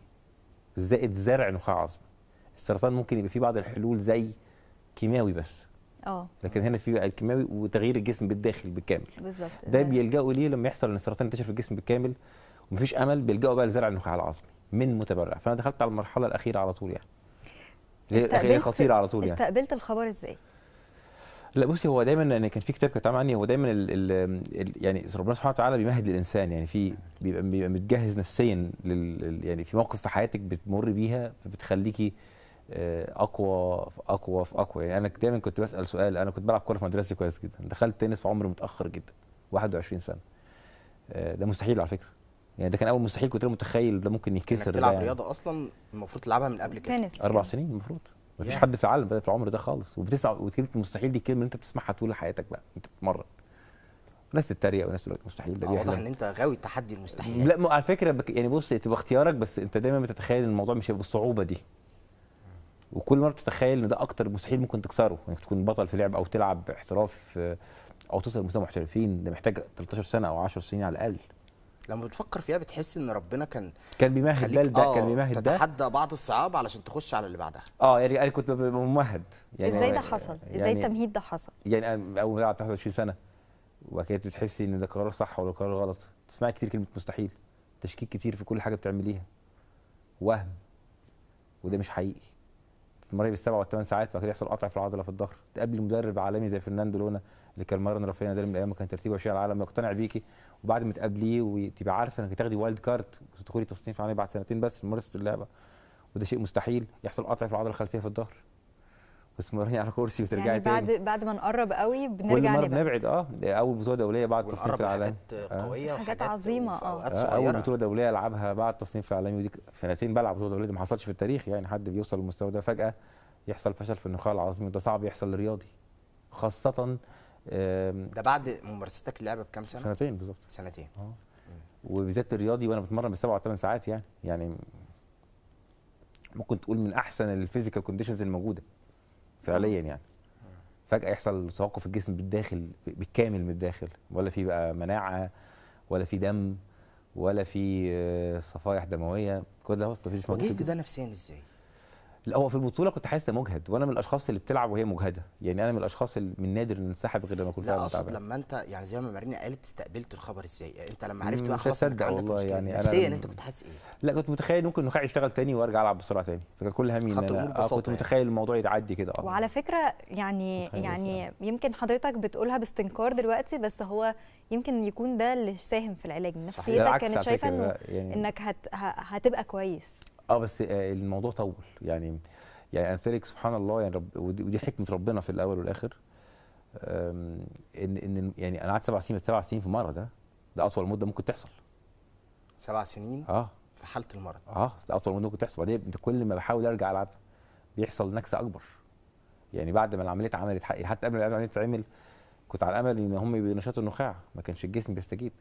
زائد زرع نخاع عظمي السرطان ممكن يبقى فيه بعض الحلول زي كيماوي بس اه لكن هنا في بقى الكيماوي وتغيير الجسم بالداخل بالكامل بالظبط ده بيلجأوا ليه لما يحصل ان السرطان انتشر في الجسم بالكامل ومفيش امل بيلجأوا بقى لزرع النخاع العظمي من متبرع فانا دخلت على المرحله الاخيره على طول يعني اللي هي خطيره على طول يعني استقبلت الخبر ازاي؟ لا بصي هو دايما يعني كان في كتاب كتاب عني هو دايما الـ الـ يعني ربنا سبحانه وتعالى بيمهد للانسان يعني في بيبقى, بيبقى متجهز نفسيا يعني في موقف في حياتك بتمر بيها فبتخليكي آه، اقوى في اقوى في اقوى يعني انا دايما كنت بسال سؤال انا كنت بلعب كوره في مدرستي كويس جدا دخلت تنس في عمر متاخر جدا 21 سنه آه، ده مستحيل على فكره يعني ده كان اول مستحيل كنت متخيل ده ممكن يتكسر يعني تلعب يعني. رياضه اصلا المفروض تلعبها من قبل كده تنس اربع سنين المفروض مفيش حد في العالم في العمر ده خالص وبتسمع وكلمه المستحيل دي الكلمه اللي انت بتسمعها طول حياتك بقى انت بتتمرن ناس تتريق وناس تقول لك مستحيل ده آه، واضح يعني؟ ان انت غاوي التحدي المستحيل لا على فكره يعني بص تبقى اختيارك بس انت دايما بتتخيل ان الموضوع مش هيبقى بالصعوبه دي وكل مره بتتخيل ان ده اكتر مستحيل ممكن تكسره انك يعني تكون بطل في لعب او تلعب احتراف آه، او توصل لمستوى محترفين ده محتاج 13 سنه او 10 سنين على الاقل لما بتفكر فيها بتحس ان ربنا كان كان بيمهد ده ده كان آه، بيمهد ده تتحدى بعض الصعاب علشان تخش على اللي بعدها اه يعني انا كنت ممهد يعني ازاي ده يعني حصل؟ يعني ازاي التمهيد ده حصل؟ يعني انا اول ما 21 سنه وبعد كده بتحسي ان ده قرار صح ولا قرار غلط تسمعي كتير كلمه مستحيل تشكيك كتير في كل حاجه بتعمليها وهم وده مش حقيقي تتمرني بالسبع والثمان ساعات وبعد كده يحصل قطع في العضله في الظهر تقابلي مدرب عالمي زي فرناندو لونا اللي كان مرن رافينا ده من ايام ما كان ترتيبه شيء العالم يقتنع بيكي وبعد ما تقابليه وتبقى عارفه انك تاخدي وايلد كارد وتدخلي تصنيف عالمي بعد سنتين بس ممارسه اللعبه وده شيء مستحيل يحصل قطع في العضله الخلفيه في الظهر وتتمرني يعني على كرسي وترجعي يعني بعد تاني. بعد ما نقرب قوي بنرجع كل مره بنبعد اه اول بطوله دوليه بعد التصنيف العالمي حاجات آه. قويه حاجات عظيمه اه, آه، اول بطوله دوليه العبها بعد التصنيف العالمي ودي سنتين بلعب بطوله دوليه ما حصلش في التاريخ يعني حد بيوصل للمستوى ده فجاه يحصل فشل في النخاع العظمي وده صعب يحصل لرياضي خاصه ده بعد ممارستك اللعبه بكام سنه؟ سنتين بالظبط سنتين اه وبالذات الرياضي وانا بتمرن بالسبع ثمان ساعات يعني يعني ممكن تقول من احسن الفيزيكال كونديشنز الموجوده فعليا يعني فجاه يحصل توقف الجسم بالداخل بالكامل من الداخل ولا في بقى مناعه ولا في دم ولا في آه، صفائح دمويه كل ده مفيش موجود ده نفسيا ازاي؟ لا هو في البطوله كنت حاسس مجهد وانا من الاشخاص اللي بتلعب وهي مجهده يعني انا من الاشخاص اللي من نادر ان انسحب غير لما كنت لا اقصد لما انت يعني زي ما مارينا قالت استقبلت الخبر ازاي يعني انت لما عرفت بقى خلاص عندك والله يعني نفسيا انت كنت حاسس ايه لا كنت متخيل ممكن النخاع يشتغل تاني وارجع العب بسرعه تاني فكان كل همي ان انا آه، كنت يعني. متخيل يعني. الموضوع يتعدي كده اه وعلى فكره يعني يعني يمكن حضرتك بتقولها باستنكار دلوقتي بس هو يمكن يكون ده اللي ساهم في العلاج نفسيتك كانت شايفه يعني انك هت... هتبقى كويس اه بس آه، الموضوع طول يعني يعني انا بتهيألي سبحان الله يعني رب ودي حكمه ربنا في الاول والاخر ان ان يعني انا قعدت سبع سنين سبع سنين في المرض ده ده اطول مده ممكن تحصل سبع سنين اه في حاله المرض اه ده اطول مده ممكن تحصل بعدين كل ما بحاول ارجع العب بيحصل نكسه اكبر يعني بعد ما العمليه اتعملت يعني حتى قبل ما العمليه تتعمل كنت على امل ان هم بينشطوا النخاع ما كانش الجسم بيستجيب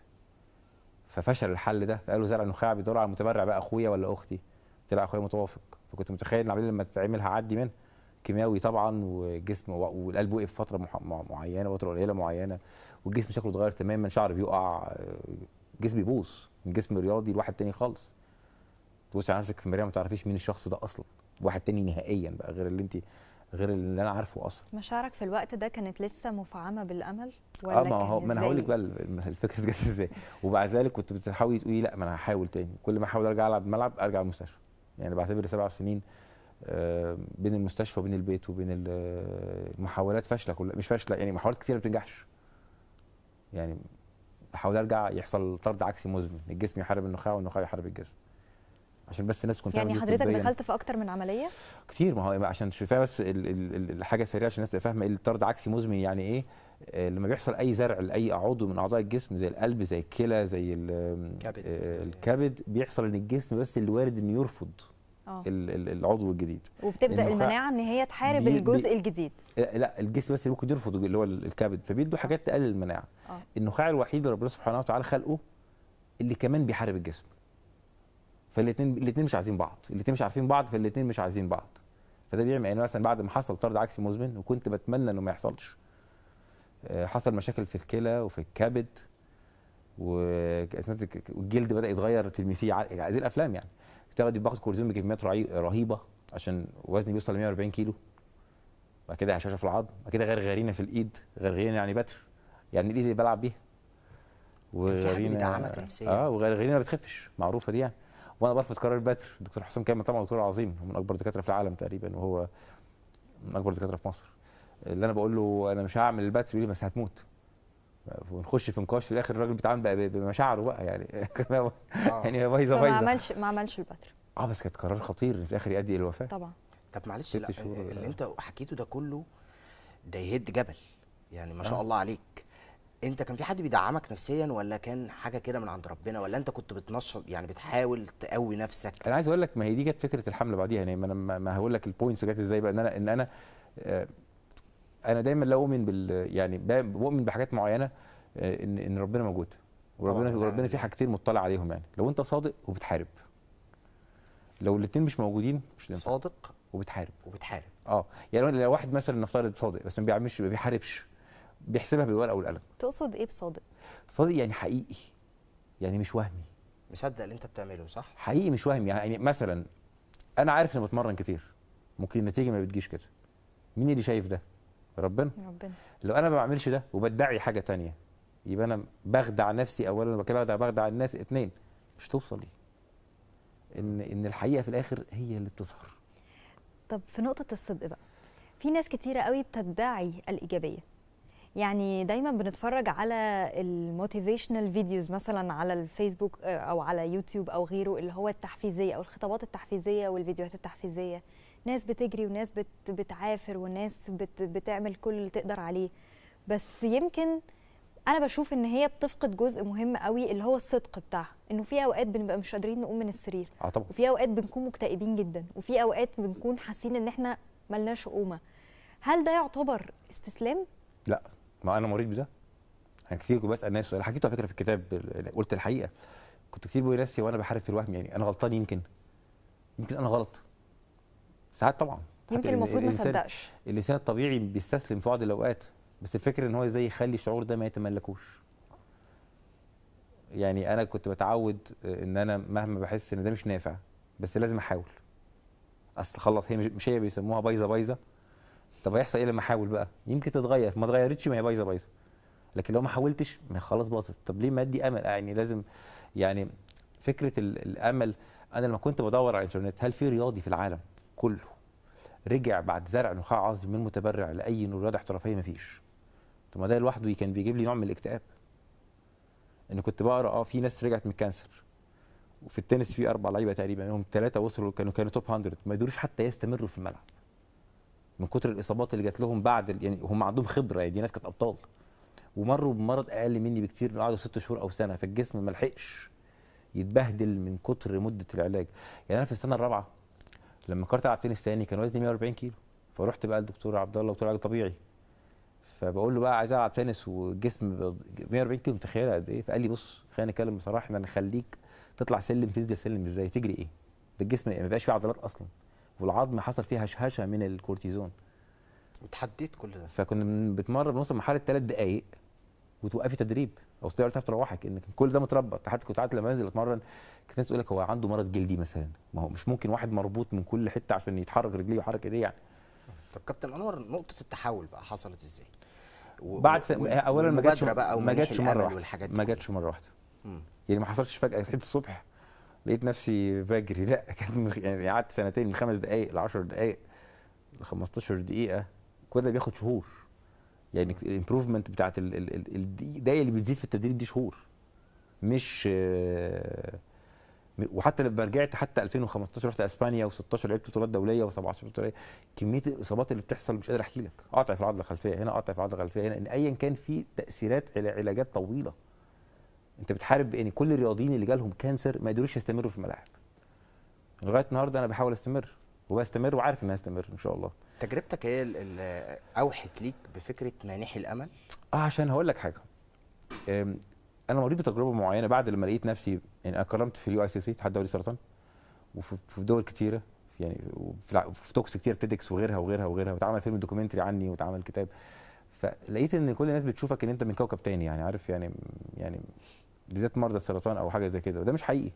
ففشل الحل ده فقالوا زرع النخاع بيدور على المتبرع بقى اخويا ولا اختي طلع اخويا متوافق فكنت متخيل العمليه لما تتعمل هعدي منها كيماوي طبعا والجسم والقلب وقف فتره معينه فتره قليله معينه والجسم شكله اتغير تماما شعر بيقع جسم من جسم رياضي لواحد تاني خالص تبص على نفسك في المرايه ما تعرفيش مين الشخص ده اصلا واحد تاني نهائيا بقى غير اللي انت غير اللي انا عارفه اصلا مشاعرك في الوقت ده كانت لسه مفعمه بالامل ولا اه ما هو ما انا هقول لك بقى الفكره جت ازاي وبعد ذلك كنت بتحاولي تقولي لا ما انا هحاول تاني كل ما احاول ارجع العب الملعب ارجع المستشفى يعني بعتبر سبع سنين آه، بين المستشفى وبين البيت وبين المحاولات آه، فاشله كلها مش فاشله يعني محاولات كثيره ما بتنجحش يعني بحاول ارجع يحصل طرد عكسي مزمن الجسم يحارب النخاع والنخاع يحارب الجسم عشان بس الناس تكون يعني حضرتك يعني. دخلت في اكتر من عمليه كتير ما هو عشان شفاه بس الحاجه سريعه عشان الناس تبقى فاهمه ايه الطرد عكسي مزمن يعني ايه آه، لما بيحصل اي زرع لاي عضو من اعضاء الجسم زي القلب زي الكلى زي الكبد, آه، الكبد بيحصل ان الجسم بس اللي وارد انه يرفض أوه. العضو الجديد وبتبدا المناعه ان هي تحارب بي الجزء بي الجديد آه، لا الجسم بس اللي ممكن يرفض اللي هو الكبد فبيدوا حاجات تقلل المناعه النخاع الوحيد اللي ربنا سبحانه وتعالى خلقه اللي كمان بيحارب الجسم فالاثنين الاثنين مش عايزين بعض الاثنين مش عارفين بعض فالاثنين مش عايزين بعض فده بيعمل يعني مثلا بعد ما حصل طرد عكسي مزمن وكنت بتمنى انه ما يحصلش آه، حصل مشاكل في الكلى وفي الكبد والجلد بدا يتغير تلميسيه زي الافلام يعني بتاخد باخد كورتيزون بكميات رهيبه عشان وزني بيوصل ل 140 كيلو بعد كده هشاشه في العظم بعد كده غرغرينه في الايد غرغرينه يعني بتر يعني الايد اللي بلعب بيها وغرغرينه اه وغرغرينه ما بتخفش معروفه دي يعني وانا برفض قرار البتر الدكتور حسام كامل طبعا دكتور عظيم من اكبر دكاتره في العالم تقريبا وهو من اكبر دكاتره في مصر اللي انا بقول له انا مش هعمل البث بيقول لي بس هتموت ونخش في نقاش في الاخر الراجل بيتعامل بقى بمشاعره بقى يعني آه. يعني بايظه بايظه ما عملش ما عملش البتر اه بس كانت قرار خطير في الاخر يؤدي الى الوفاه طبعا طب معلش لا آه، اللي انت حكيته ده كله ده يهد جبل يعني ما شاء آه. الله عليك انت كان في حد بيدعمك نفسيا ولا كان حاجه كده من عند ربنا ولا انت كنت بتنشط يعني بتحاول تقوي نفسك انا عايز اقول لك ما هي دي جت فكره الحمله بعديها يعني ما انا ما هقول لك البوينتس جت ازاي بقى ان انا ان انا آه، انا دايما لا اؤمن بال يعني بؤمن بحاجات معينه آه، ان ان ربنا موجود وربنا ربنا في حاجتين مطلع عليهم يعني لو انت صادق وبتحارب لو الاثنين مش موجودين مش هينفع صادق وبتحارب وبتحارب اه يعني لو واحد مثلا نفترض صادق بس ما بيعملش ما بيحاربش بيحسبها بالورقه والقلم تقصد ايه بصادق صادق يعني حقيقي يعني مش وهمي مصدق اللي انت بتعمله صح حقيقي مش وهمي يعني مثلا انا عارف اني بتمرن كتير ممكن النتيجه ما بتجيش كده مين اللي شايف ده ربنا ربنا لو انا ما بعملش ده وبدعي حاجه تانية يبقى انا بخدع نفسي اولا بخدع بخدع الناس اتنين مش توصل لي ان ان الحقيقه في الاخر هي اللي بتظهر طب في نقطه الصدق بقى في ناس كتيره قوي بتدعي الايجابيه يعني دايما بنتفرج على الموتيفيشنال فيديوز مثلا على الفيسبوك آه، او على يوتيوب او غيره اللي هو التحفيزيه او الخطابات التحفيزيه والفيديوهات التحفيزيه ناس بتجري وناس بت بتعافر وناس بت بتعمل كل اللي تقدر عليه بس يمكن انا بشوف ان هي بتفقد جزء مهم قوي اللي هو الصدق بتاعها انه في اوقات بنبقى مش قادرين نقوم من السرير آه طبعا. وفي اوقات بنكون مكتئبين جدا وفي اوقات بنكون حاسين ان احنا ملناش قومه هل ده يعتبر استسلام لا ما انا مريض بده انا كتير بسال ناس انا حكيته على فكره في الكتاب قلت الحقيقه كنت كتير بقول نفسي وانا بحارب في الوهم يعني انا غلطان يمكن يمكن انا غلط ساعات طبعا يمكن المفروض ما صدقش الانسان الطبيعي بيستسلم في بعض الاوقات بس الفكره ان هو ازاي يخلي الشعور ده ما يتملكوش يعني انا كنت بتعود آه، ان انا مهما بحس ان ده مش نافع بس لازم احاول اصل خلص هي مش هي بيسموها بايظه بايظه طب هيحصل ايه لما احاول بقى يمكن تتغير ما اتغيرتش ما هي بايظه بايظه لكن لو ما حاولتش ما خلاص باظت طب ليه ما ادي امل آه، يعني لازم يعني فكره الامل انا لما كنت بدور على الانترنت هل في رياضي في العالم كله رجع بعد زرع نخاع عظيم من متبرع لاي رياضه احترافيه مفيش طب ما ده لوحده كان بيجيب لي نوع من الاكتئاب ان كنت بقرا اه في ناس رجعت من الكانسر وفي التنس في اربع لعيبه تقريبا منهم ثلاثه وصلوا كانوا كانوا توب 100 ما يقدروش حتى يستمروا في الملعب من كتر الاصابات اللي جات لهم بعد يعني هم عندهم خبره يعني دي ناس كانت ابطال ومروا بمرض اقل مني بكتير قعدوا ست شهور او سنه فالجسم ما لحقش يتبهدل من كتر مده العلاج يعني انا في السنه الرابعه لما قررت العب تنس تاني كان وزني 140 كيلو فرحت بقى للدكتور عبد الله دكتور علاج طبيعي فبقول له بقى عايز العب تنس والجسم 140 كيلو متخيله قد ايه فقال لي بص خلينا نتكلم بصراحه احنا نخليك تطلع سلم تنزل سلم ازاي تجري ايه ده الجسم ما بقاش فيه عضلات اصلا والعظم حصل فيه هشهشه من الكورتيزون وتحديت كل ده فكنا بنتمرن بنوصل مرحله ثلاث دقائق وتوقفي تدريب تقدر تعرف تروحك ان كل ده متربط حتى كنت قاعد لما انزل اتمرن كانت الناس تقول لك هو عنده مرض جلدي مثلا ما هو مش ممكن واحد مربوط من كل حته عشان يتحرك رجليه ويحرك ايديه يعني طب كابتن انور نقطه التحول بقى حصلت ازاي؟ و... بعد س... و... اولا ما جاتش بقى ما جاتش مره واحده ما جاتش مره واحده يعني ما حصلش فجاه صحيت الصبح لقيت نفسي بجري لا كانت يعني قعدت سنتين من خمس دقائق ل 10 دقائق ل 15 دقيقه كل ده بياخد شهور يعني الامبروفمنت بتاعت الدايه اللي بتزيد في التدريب دي شهور مش آه، وحتى لما رجعت حتى 2015 رحت اسبانيا و16 لعبت بطولات دوليه و17 بطوله كميه الاصابات اللي بتحصل مش قادر احكي لك قطع في العضله الخلفيه هنا قطع في العضله الخلفيه هنا ان ايا كان في تاثيرات علاجات طويله انت بتحارب يعني كل الرياضيين اللي جالهم كانسر ما يقدروش يستمروا في الملاعب لغايه النهارده انا بحاول استمر وبستمر وعارف ان هستمر ان شاء الله تجربتك هي اللي اوحت ليك بفكره مانحي الامل؟ اه عشان هقول لك حاجه انا مريت بتجربه معينه بعد لما لقيت نفسي يعني اتكرمت في اليو اي سي سي اتحاد دولي السرطان وفي دول كتيره يعني في توكس كتير تيدكس وغيرها وغيرها وغيرها واتعمل فيلم دوكيومنتري عني واتعمل كتاب فلقيت ان كل الناس بتشوفك ان انت من كوكب تاني يعني عارف يعني يعني بالذات مرضى السرطان او حاجه زي كده وده مش حقيقي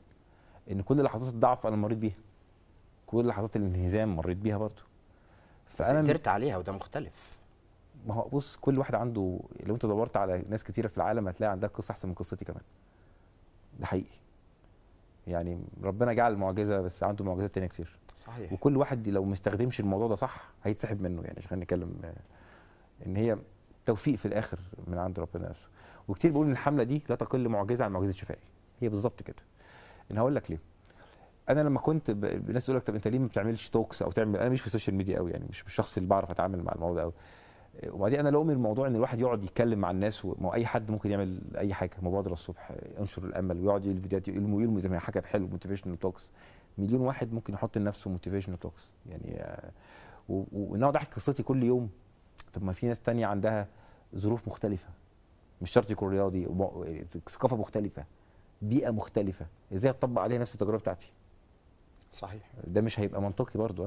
ان كل لحظات الضعف انا مريت بيها كل لحظات الانهزام مريت بيها برضه فانا قدرت عليها وده مختلف ما هو بص كل واحد عنده لو انت دورت على ناس كتيره في العالم هتلاقي عندها قصه احسن من قصتي كمان ده حقيقي يعني ربنا جعل معجزه بس عنده معجزات تانية كتير صحيح وكل واحد لو ما استخدمش الموضوع ده صح هيتسحب منه يعني خلينا نتكلم آه، ان هي توفيق في الاخر من عند ربنا نفسه وكتير بيقول ان الحمله دي لا تقل معجزه عن معجزه شفائي هي بالظبط كده انا هقول لك ليه انا لما كنت ب... الناس تقول لك طب انت ليه ما بتعملش توكس او تعمل انا مش في السوشيال ميديا قوي يعني مش الشخص اللي بعرف اتعامل مع الموضوع قوي وبعدين انا من الموضوع ان الواحد يقعد يتكلم مع الناس وما اي حد ممكن يعمل اي حاجه مبادره الصبح انشر الامل ويقعد يقول فيديوهات يلمو يلمو زي ما حكت حلو موتيفيشنال توكس مليون واحد ممكن يحط لنفسه موتيفيشنال توكس يعني وان اقعد احكي قصتي كل يوم طب ما في ناس تانية عندها ظروف مختلفه مش شرط يكون رياضي ثقافه مختلفه بيئه مختلفه ازاي اطبق عليها نفس التجربه بتاعتي صحيح ده مش هيبقى منطقي برضه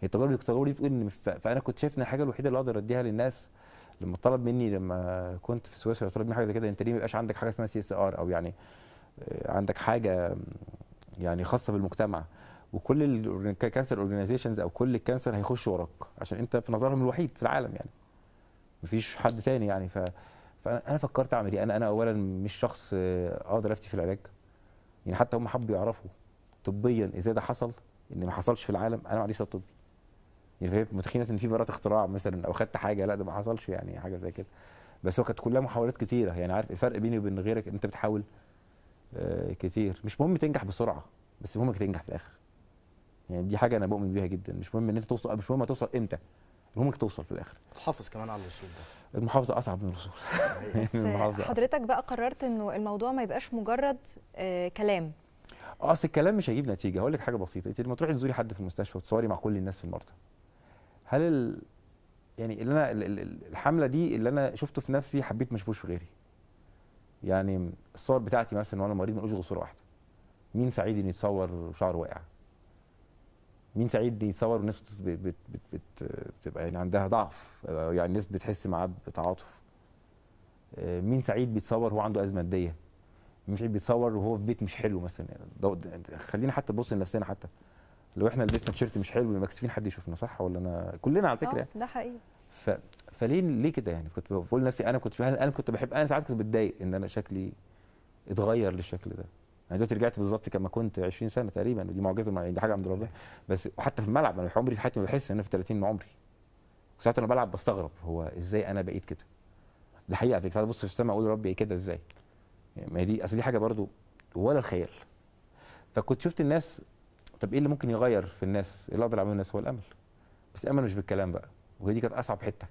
هي التجارب التجارب دي بتقول ان فانا كنت شايف ان الحاجه الوحيده اللي اقدر اديها للناس لما طلب مني لما كنت في سويسرا طلب مني حاجه زي كده انت ليه ما يبقاش عندك حاجه اسمها سي اس ار او يعني آه، عندك حاجه يعني خاصه بالمجتمع وكل الكانسر اورجنايزيشنز او كل الكانسر هيخش وراك عشان انت في نظرهم الوحيد في العالم يعني مفيش حد تاني يعني ف فانا فكرت اعمل ايه انا انا اولا مش شخص آه، اقدر افتي في العلاج يعني حتى هم حبوا يعرفوا طبيا ازاي ده حصل ان ما حصلش في العالم انا ما عنديش سبب طبي يعني متخيل ان في براءه اختراع مثلا او خدت حاجه لا ده ما حصلش يعني حاجه زي كده بس هو كانت كلها محاولات كتيره يعني عارف الفرق بيني وبين غيرك انت بتحاول كثير آه، كتير مش مهم تنجح بسرعه بس مهم تنجح في الاخر يعني دي حاجه انا بؤمن بيها جدا مش مهم ان انت توصل مش مهم توصل امتى المهم توصل في الاخر تحافظ كمان على الوصول ده المحافظه اصعب من الوصول حضرتك بقى قررت انه الموضوع ما يبقاش مجرد آه، كلام آه، اصل الكلام مش هيجيب نتيجه هقول لك حاجه بسيطه انت لما تروحي تزوري حد في المستشفى وتصوري مع كل الناس في المرضى هل ال... يعني اللي انا الحمله دي اللي انا شفته في نفسي حبيت ما اشوفوش في غيري يعني الصور بتاعتي مثلا وانا مريض ما غير صوره واحده مين سعيد ان يتصور شعر واقع مين سعيد ان يتصور والناس بتبقى بت بت يعني عندها ضعف يعني الناس بتحس معاه بتعاطف آه، مين سعيد بيتصور هو عنده ازمه ماديه مش بيتصور وهو في بيت مش حلو مثلا يعني خلينا حتى نبص لنفسنا حتى لو احنا لبسنا تيشيرت مش حلو يبقى مكسفين حد يشوفنا صح ولا انا كلنا على فكره آه، ده حقيقي ف... فليه ليه كده يعني كنت بقول لنفسي انا كنت انا كنت بحب انا ساعات كنت بتضايق ان انا شكلي اتغير للشكل ده انا يعني دلوقتي رجعت بالظبط كما كنت 20 سنه تقريبا ودي معجزه مع دي حاجه عند ربنا بس وحتى في الملعب انا في عمري في حياتي ما بحس ان انا في 30 من عمري ساعات انا بلعب بستغرب هو ازاي انا بقيت كده ده حقيقه ساعات ببص في السماء اقول يا ربي إيه كده ازاي يعني ما دي اصل دي حاجه برضو ولا الخيال فكنت شفت الناس طب ايه اللي ممكن يغير في الناس إيه اللي اقدر اعمله الناس هو الامل بس الامل مش بالكلام بقى وهي دي كانت اصعب حته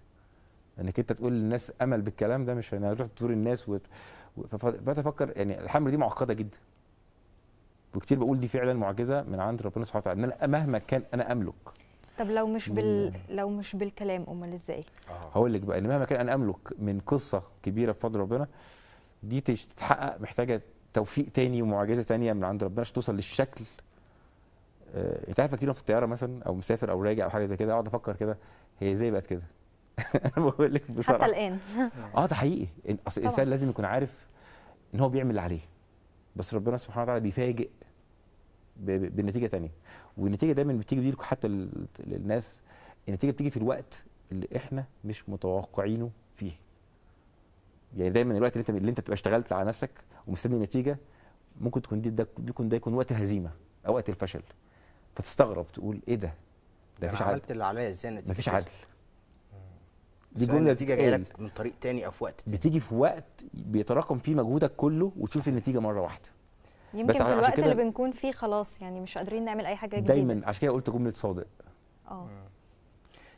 انك انت تقول للناس امل بالكلام ده مش انا يعني هتروح تزور الناس وت... فبدات افكر يعني الحمله دي معقده جدا وكتير بقول دي فعلا معجزه من عند ربنا سبحانه وتعالى ان انا مهما كان انا املك طب لو مش بال لو مش بالكلام امال ازاي؟ هقول لك بقى ان مهما كان انا املك من قصه كبيره بفضل ربنا دي تتحقق محتاجه توفيق تاني ومعجزه تانيه من عند ربنا عشان توصل للشكل آه، انت عارف كتير في الطياره مثلا او مسافر او راجع او حاجه زي كده اقعد افكر كده هي ازاي بقت كده بقول لك بصراحه حتى الان اه ده حقيقي اصل الانسان لازم يكون عارف ان هو بيعمل اللي عليه بس ربنا سبحانه وتعالى بيفاجئ بنتيجه تانية والنتيجه دايما بتيجي دي حتى للناس النتيجه بتيجي في الوقت اللي احنا مش متوقعينه فيه يعني دايما الوقت اللي انت اللي انت بتبقى اشتغلت على نفسك ومستني نتيجه ممكن تكون دي ده يكون ده يكون وقت الهزيمه او وقت الفشل فتستغرب تقول ايه ده ده مفيش عدل عملت اللي عليا ازاي النتيجه مفيش عدل دي جمله النتيجه جايه لك من طريق تاني او في وقت تاني. بتيجي في وقت بيتراكم فيه مجهودك كله وتشوف النتيجه مره واحده يمكن بس في الوقت اللي بنكون فيه خلاص يعني مش قادرين نعمل اي حاجه جديده دايما عشان كده قلت جمله صادق اه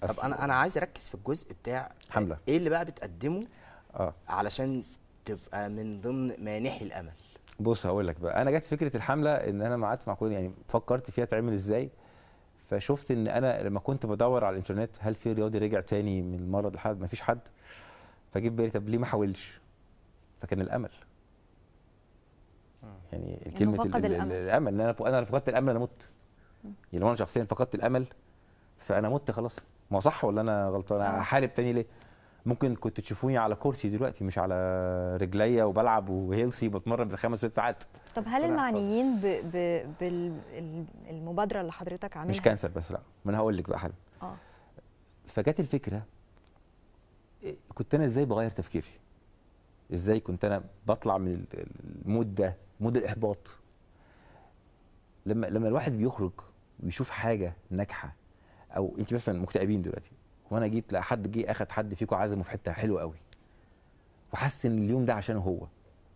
طب انا انا عايز اركز في الجزء بتاع حمله ايه اللي بقى بتقدمه اه علشان تبقى من ضمن مانحي الامل بص هقول لك بقى انا جت فكره الحمله ان انا قعدت مع كل يعني فكرت فيها تعمل ازاي فشفت ان انا لما كنت بدور على الانترنت هل في رياضي رجع تاني من المرض لحد ما فيش حد فجيت بالي طب ليه ما حاولش فكان الامل يعني, يعني كلمة يعني الامل, الأمل. ان انا انا فقدت الامل انا مت يعني انا شخصيا فقدت الامل فانا مت خلاص ما صح ولا انا غلطان احارب آه. تاني ليه ممكن كنت تشوفوني على كرسي دلوقتي مش على رجليا وبلعب وهيلسي بتمرن بالخمس ست ساعات طب هل المعنيين بالمبادره اللي حضرتك عاملها مش كانسر بس لا ما انا هقول لك بقى حاجه اه فجت الفكره كنت انا ازاي بغير تفكيري ازاي كنت انا بطلع من المود ده مود الاحباط لما لما الواحد بيخرج ويشوف حاجه ناجحه او انت مثلا مكتئبين دلوقتي وانا جيت لا حد جه اخد حد فيكم عزمه في حته حلوه قوي وحس ان اليوم ده عشان هو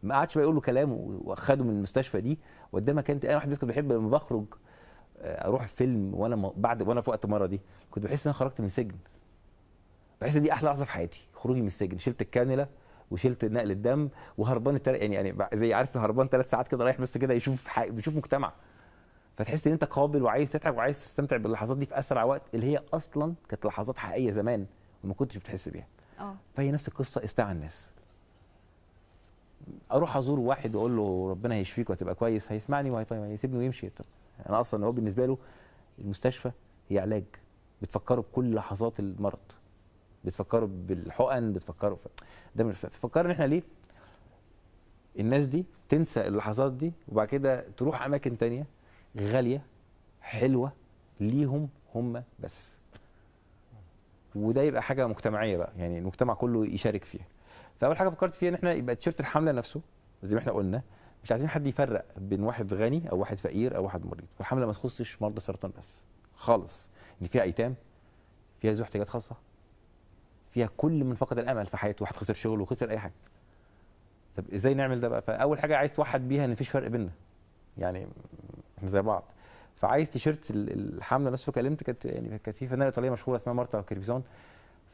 ما قعدش بقى يقول له كلام واخده من المستشفى دي وده مكان انا واحد كنت بحب لما بخرج آه، اروح فيلم وانا بعد وانا في وقت المره دي كنت بحس ان انا خرجت من سجن بحس ان دي احلى لحظه في حياتي خروجي من السجن شلت الكانيلا وشلت نقل الدم وهربان التل... يعني يعني زي عارف هربان ثلاث ساعات كده رايح بس كده يشوف حي... بيشوف مجتمع فتحس ان انت قابل وعايز تضحك وعايز تستمتع باللحظات دي في اسرع وقت اللي هي اصلا كانت لحظات حقيقيه زمان وما كنتش بتحس بيها اه فهي نفس القصه استع الناس اروح ازور واحد واقول له ربنا هيشفيك وهتبقى كويس هيسمعني وهيسيبني طيب ويمشي طب انا اصلا هو بالنسبه له المستشفى هي علاج بتفكره بكل لحظات المرض بتفكره بالحقن بتفكره ف... ده فكرنا احنا ليه الناس دي تنسى اللحظات دي وبعد كده تروح اماكن تانية غاليه حلوه ليهم هم بس وده يبقى حاجه مجتمعيه بقى يعني المجتمع كله يشارك فيها فاول حاجه فكرت فيها ان احنا يبقى تيشيرت الحمله نفسه زي ما احنا قلنا مش عايزين حد يفرق بين واحد غني او واحد فقير او واحد مريض والحمله ما تخصش مرضى سرطان بس خالص ان فيها ايتام فيها ذو احتياجات خاصه فيها كل من فقد الامل في حياته واحد خسر شغله وخسر اي حاجه طب ازاي نعمل ده بقى فاول حاجه عايز توحد بيها ان مفيش فرق بيننا يعني احنا زي بعض فعايز تيشيرت الحمله نفسه كلمت كانت يعني كانت في فنانه ايطاليه مشهوره اسمها مارتا كيربيزون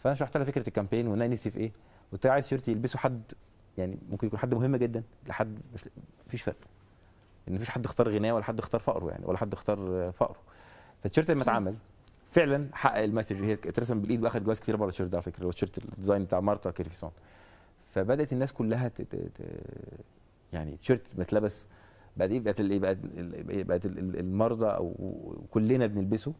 فانا شرحت لها فكره الكامبين وان انا نفسي في ايه قلت لها عايز تيشيرت يلبسه حد يعني ممكن يكون حد مهم جدا لحد مش مفيش فرق ان يعني مفيش حد اختار غناه ولا حد اختار فقره يعني ولا حد اختار فقره فالتيشيرت لما اتعمل فعلا حقق المسج هي اترسم بالايد واخد جوائز كتير بره التيشيرت ده على فكره هو التيشيرت الديزاين بتاع مارتا كيرفيسون فبدات الناس كلها تت... يعني تيشيرت متلبس بقت ايه بقت الايه بقت إيه؟ المرضى او كلنا بنلبسه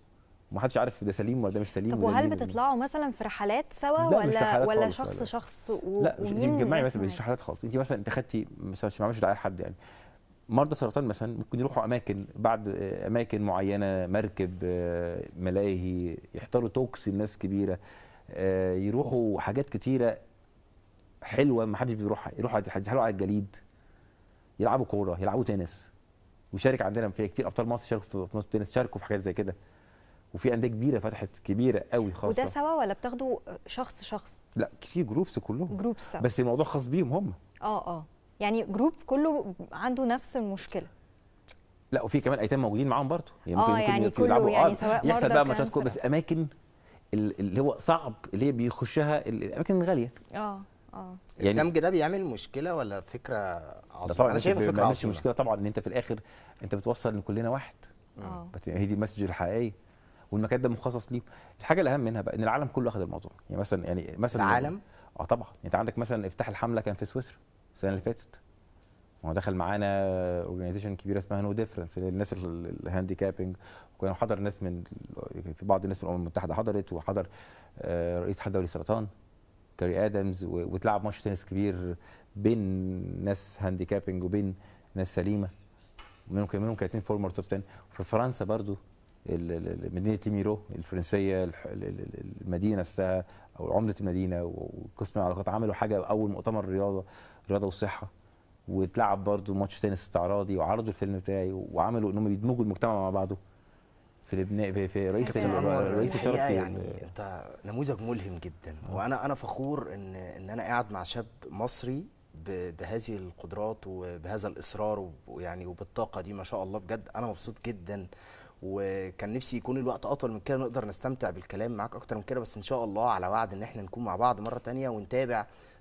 ومحدش عارف ده سليم ولا ده مش سليم طب وهل إيه؟ بتطلعوا مثلا في رحلات سوا ولا مش رحلات ولا شخص ولا. شخص و... لا مش بتجمعي مثلا مش رحلات خالص انت مثلا انت خدتي مثلا ما عملش دعايه لحد يعني مرضى سرطان مثلا ممكن يروحوا اماكن بعد آه، اماكن معينه مركب آه، ملاهي يحضروا توكس الناس كبيره آه، يروحوا حاجات كتيره حلوه ما حدش بيروحها يروحوا يتحلوا على الجليد يلعبوا كوره يلعبوا تنس وشارك عندنا في كتير ابطال مصر شاركوا في تنس شاركوا في حاجات زي كده وفي انديه كبيره فتحت كبيره قوي خاصه وده سوا ولا بتاخدوا شخص شخص لا في جروبس كلهم جروبس سوا. بس الموضوع خاص بيهم هم اه اه يعني جروب كله عنده نفس المشكله لا وفي كمان ايتام موجودين معاهم برضه يعني ممكن, آه ممكن يعني كله يلعبوا يعني آه، سواء يحصل بقى ماتشات بس اماكن اللي هو صعب اللي هي بيخشها الاماكن الغاليه اه اه يعني الدمج ده بيعمل مشكله ولا فكره عظيمه انا شايف فكره عظيمه مشكله طبعا ان انت في الاخر انت بتوصل ان كلنا واحد اه هي دي المسج الحقيقيه والمكان ده مخصص ليه الحاجه الاهم منها بقى ان العالم كله اخذ الموضوع يعني مثلا يعني مثلا العالم اه طبعا يعني انت عندك مثلا افتتاح الحمله كان في سويسرا السنه اللي فاتت ما هو دخل معانا اورجنايزيشن كبيره اسمها نو ديفرنس للناس الهانديكابنج وكان حضر ناس من في بعض الناس من الامم المتحده حضرت وحضر آه، رئيس حد دولي السرطان كاري ادمز وتلعب ماتش تنس كبير بين ناس هانديكابنج وبين ناس سليمه منهم منهم كانتين فورمر توب 10 في فرنسا برضو مدينه ليميرو الفرنسيه المدينه نفسها او عمده المدينه وقسم العلاقات عملوا حاجه اول مؤتمر رياضه رياضه وصحه واتلعب برضو ماتش تنس استعراضي وعرضوا الفيلم بتاعي وعملوا انهم بيدمجوا المجتمع مع بعضه في لبنان في, في رئيس رئيس الشرف يعني انت نموذج ملهم جدا أوه. وانا انا فخور ان ان انا قاعد مع شاب مصري بهذه القدرات وبهذا الاصرار ويعني وبالطاقه دي ما شاء الله بجد انا مبسوط جدا وكان نفسي يكون الوقت اطول من كده نقدر نستمتع بالكلام معاك اكتر من كده بس ان شاء الله على وعد ان احنا نكون مع بعض مره تانية ونتابع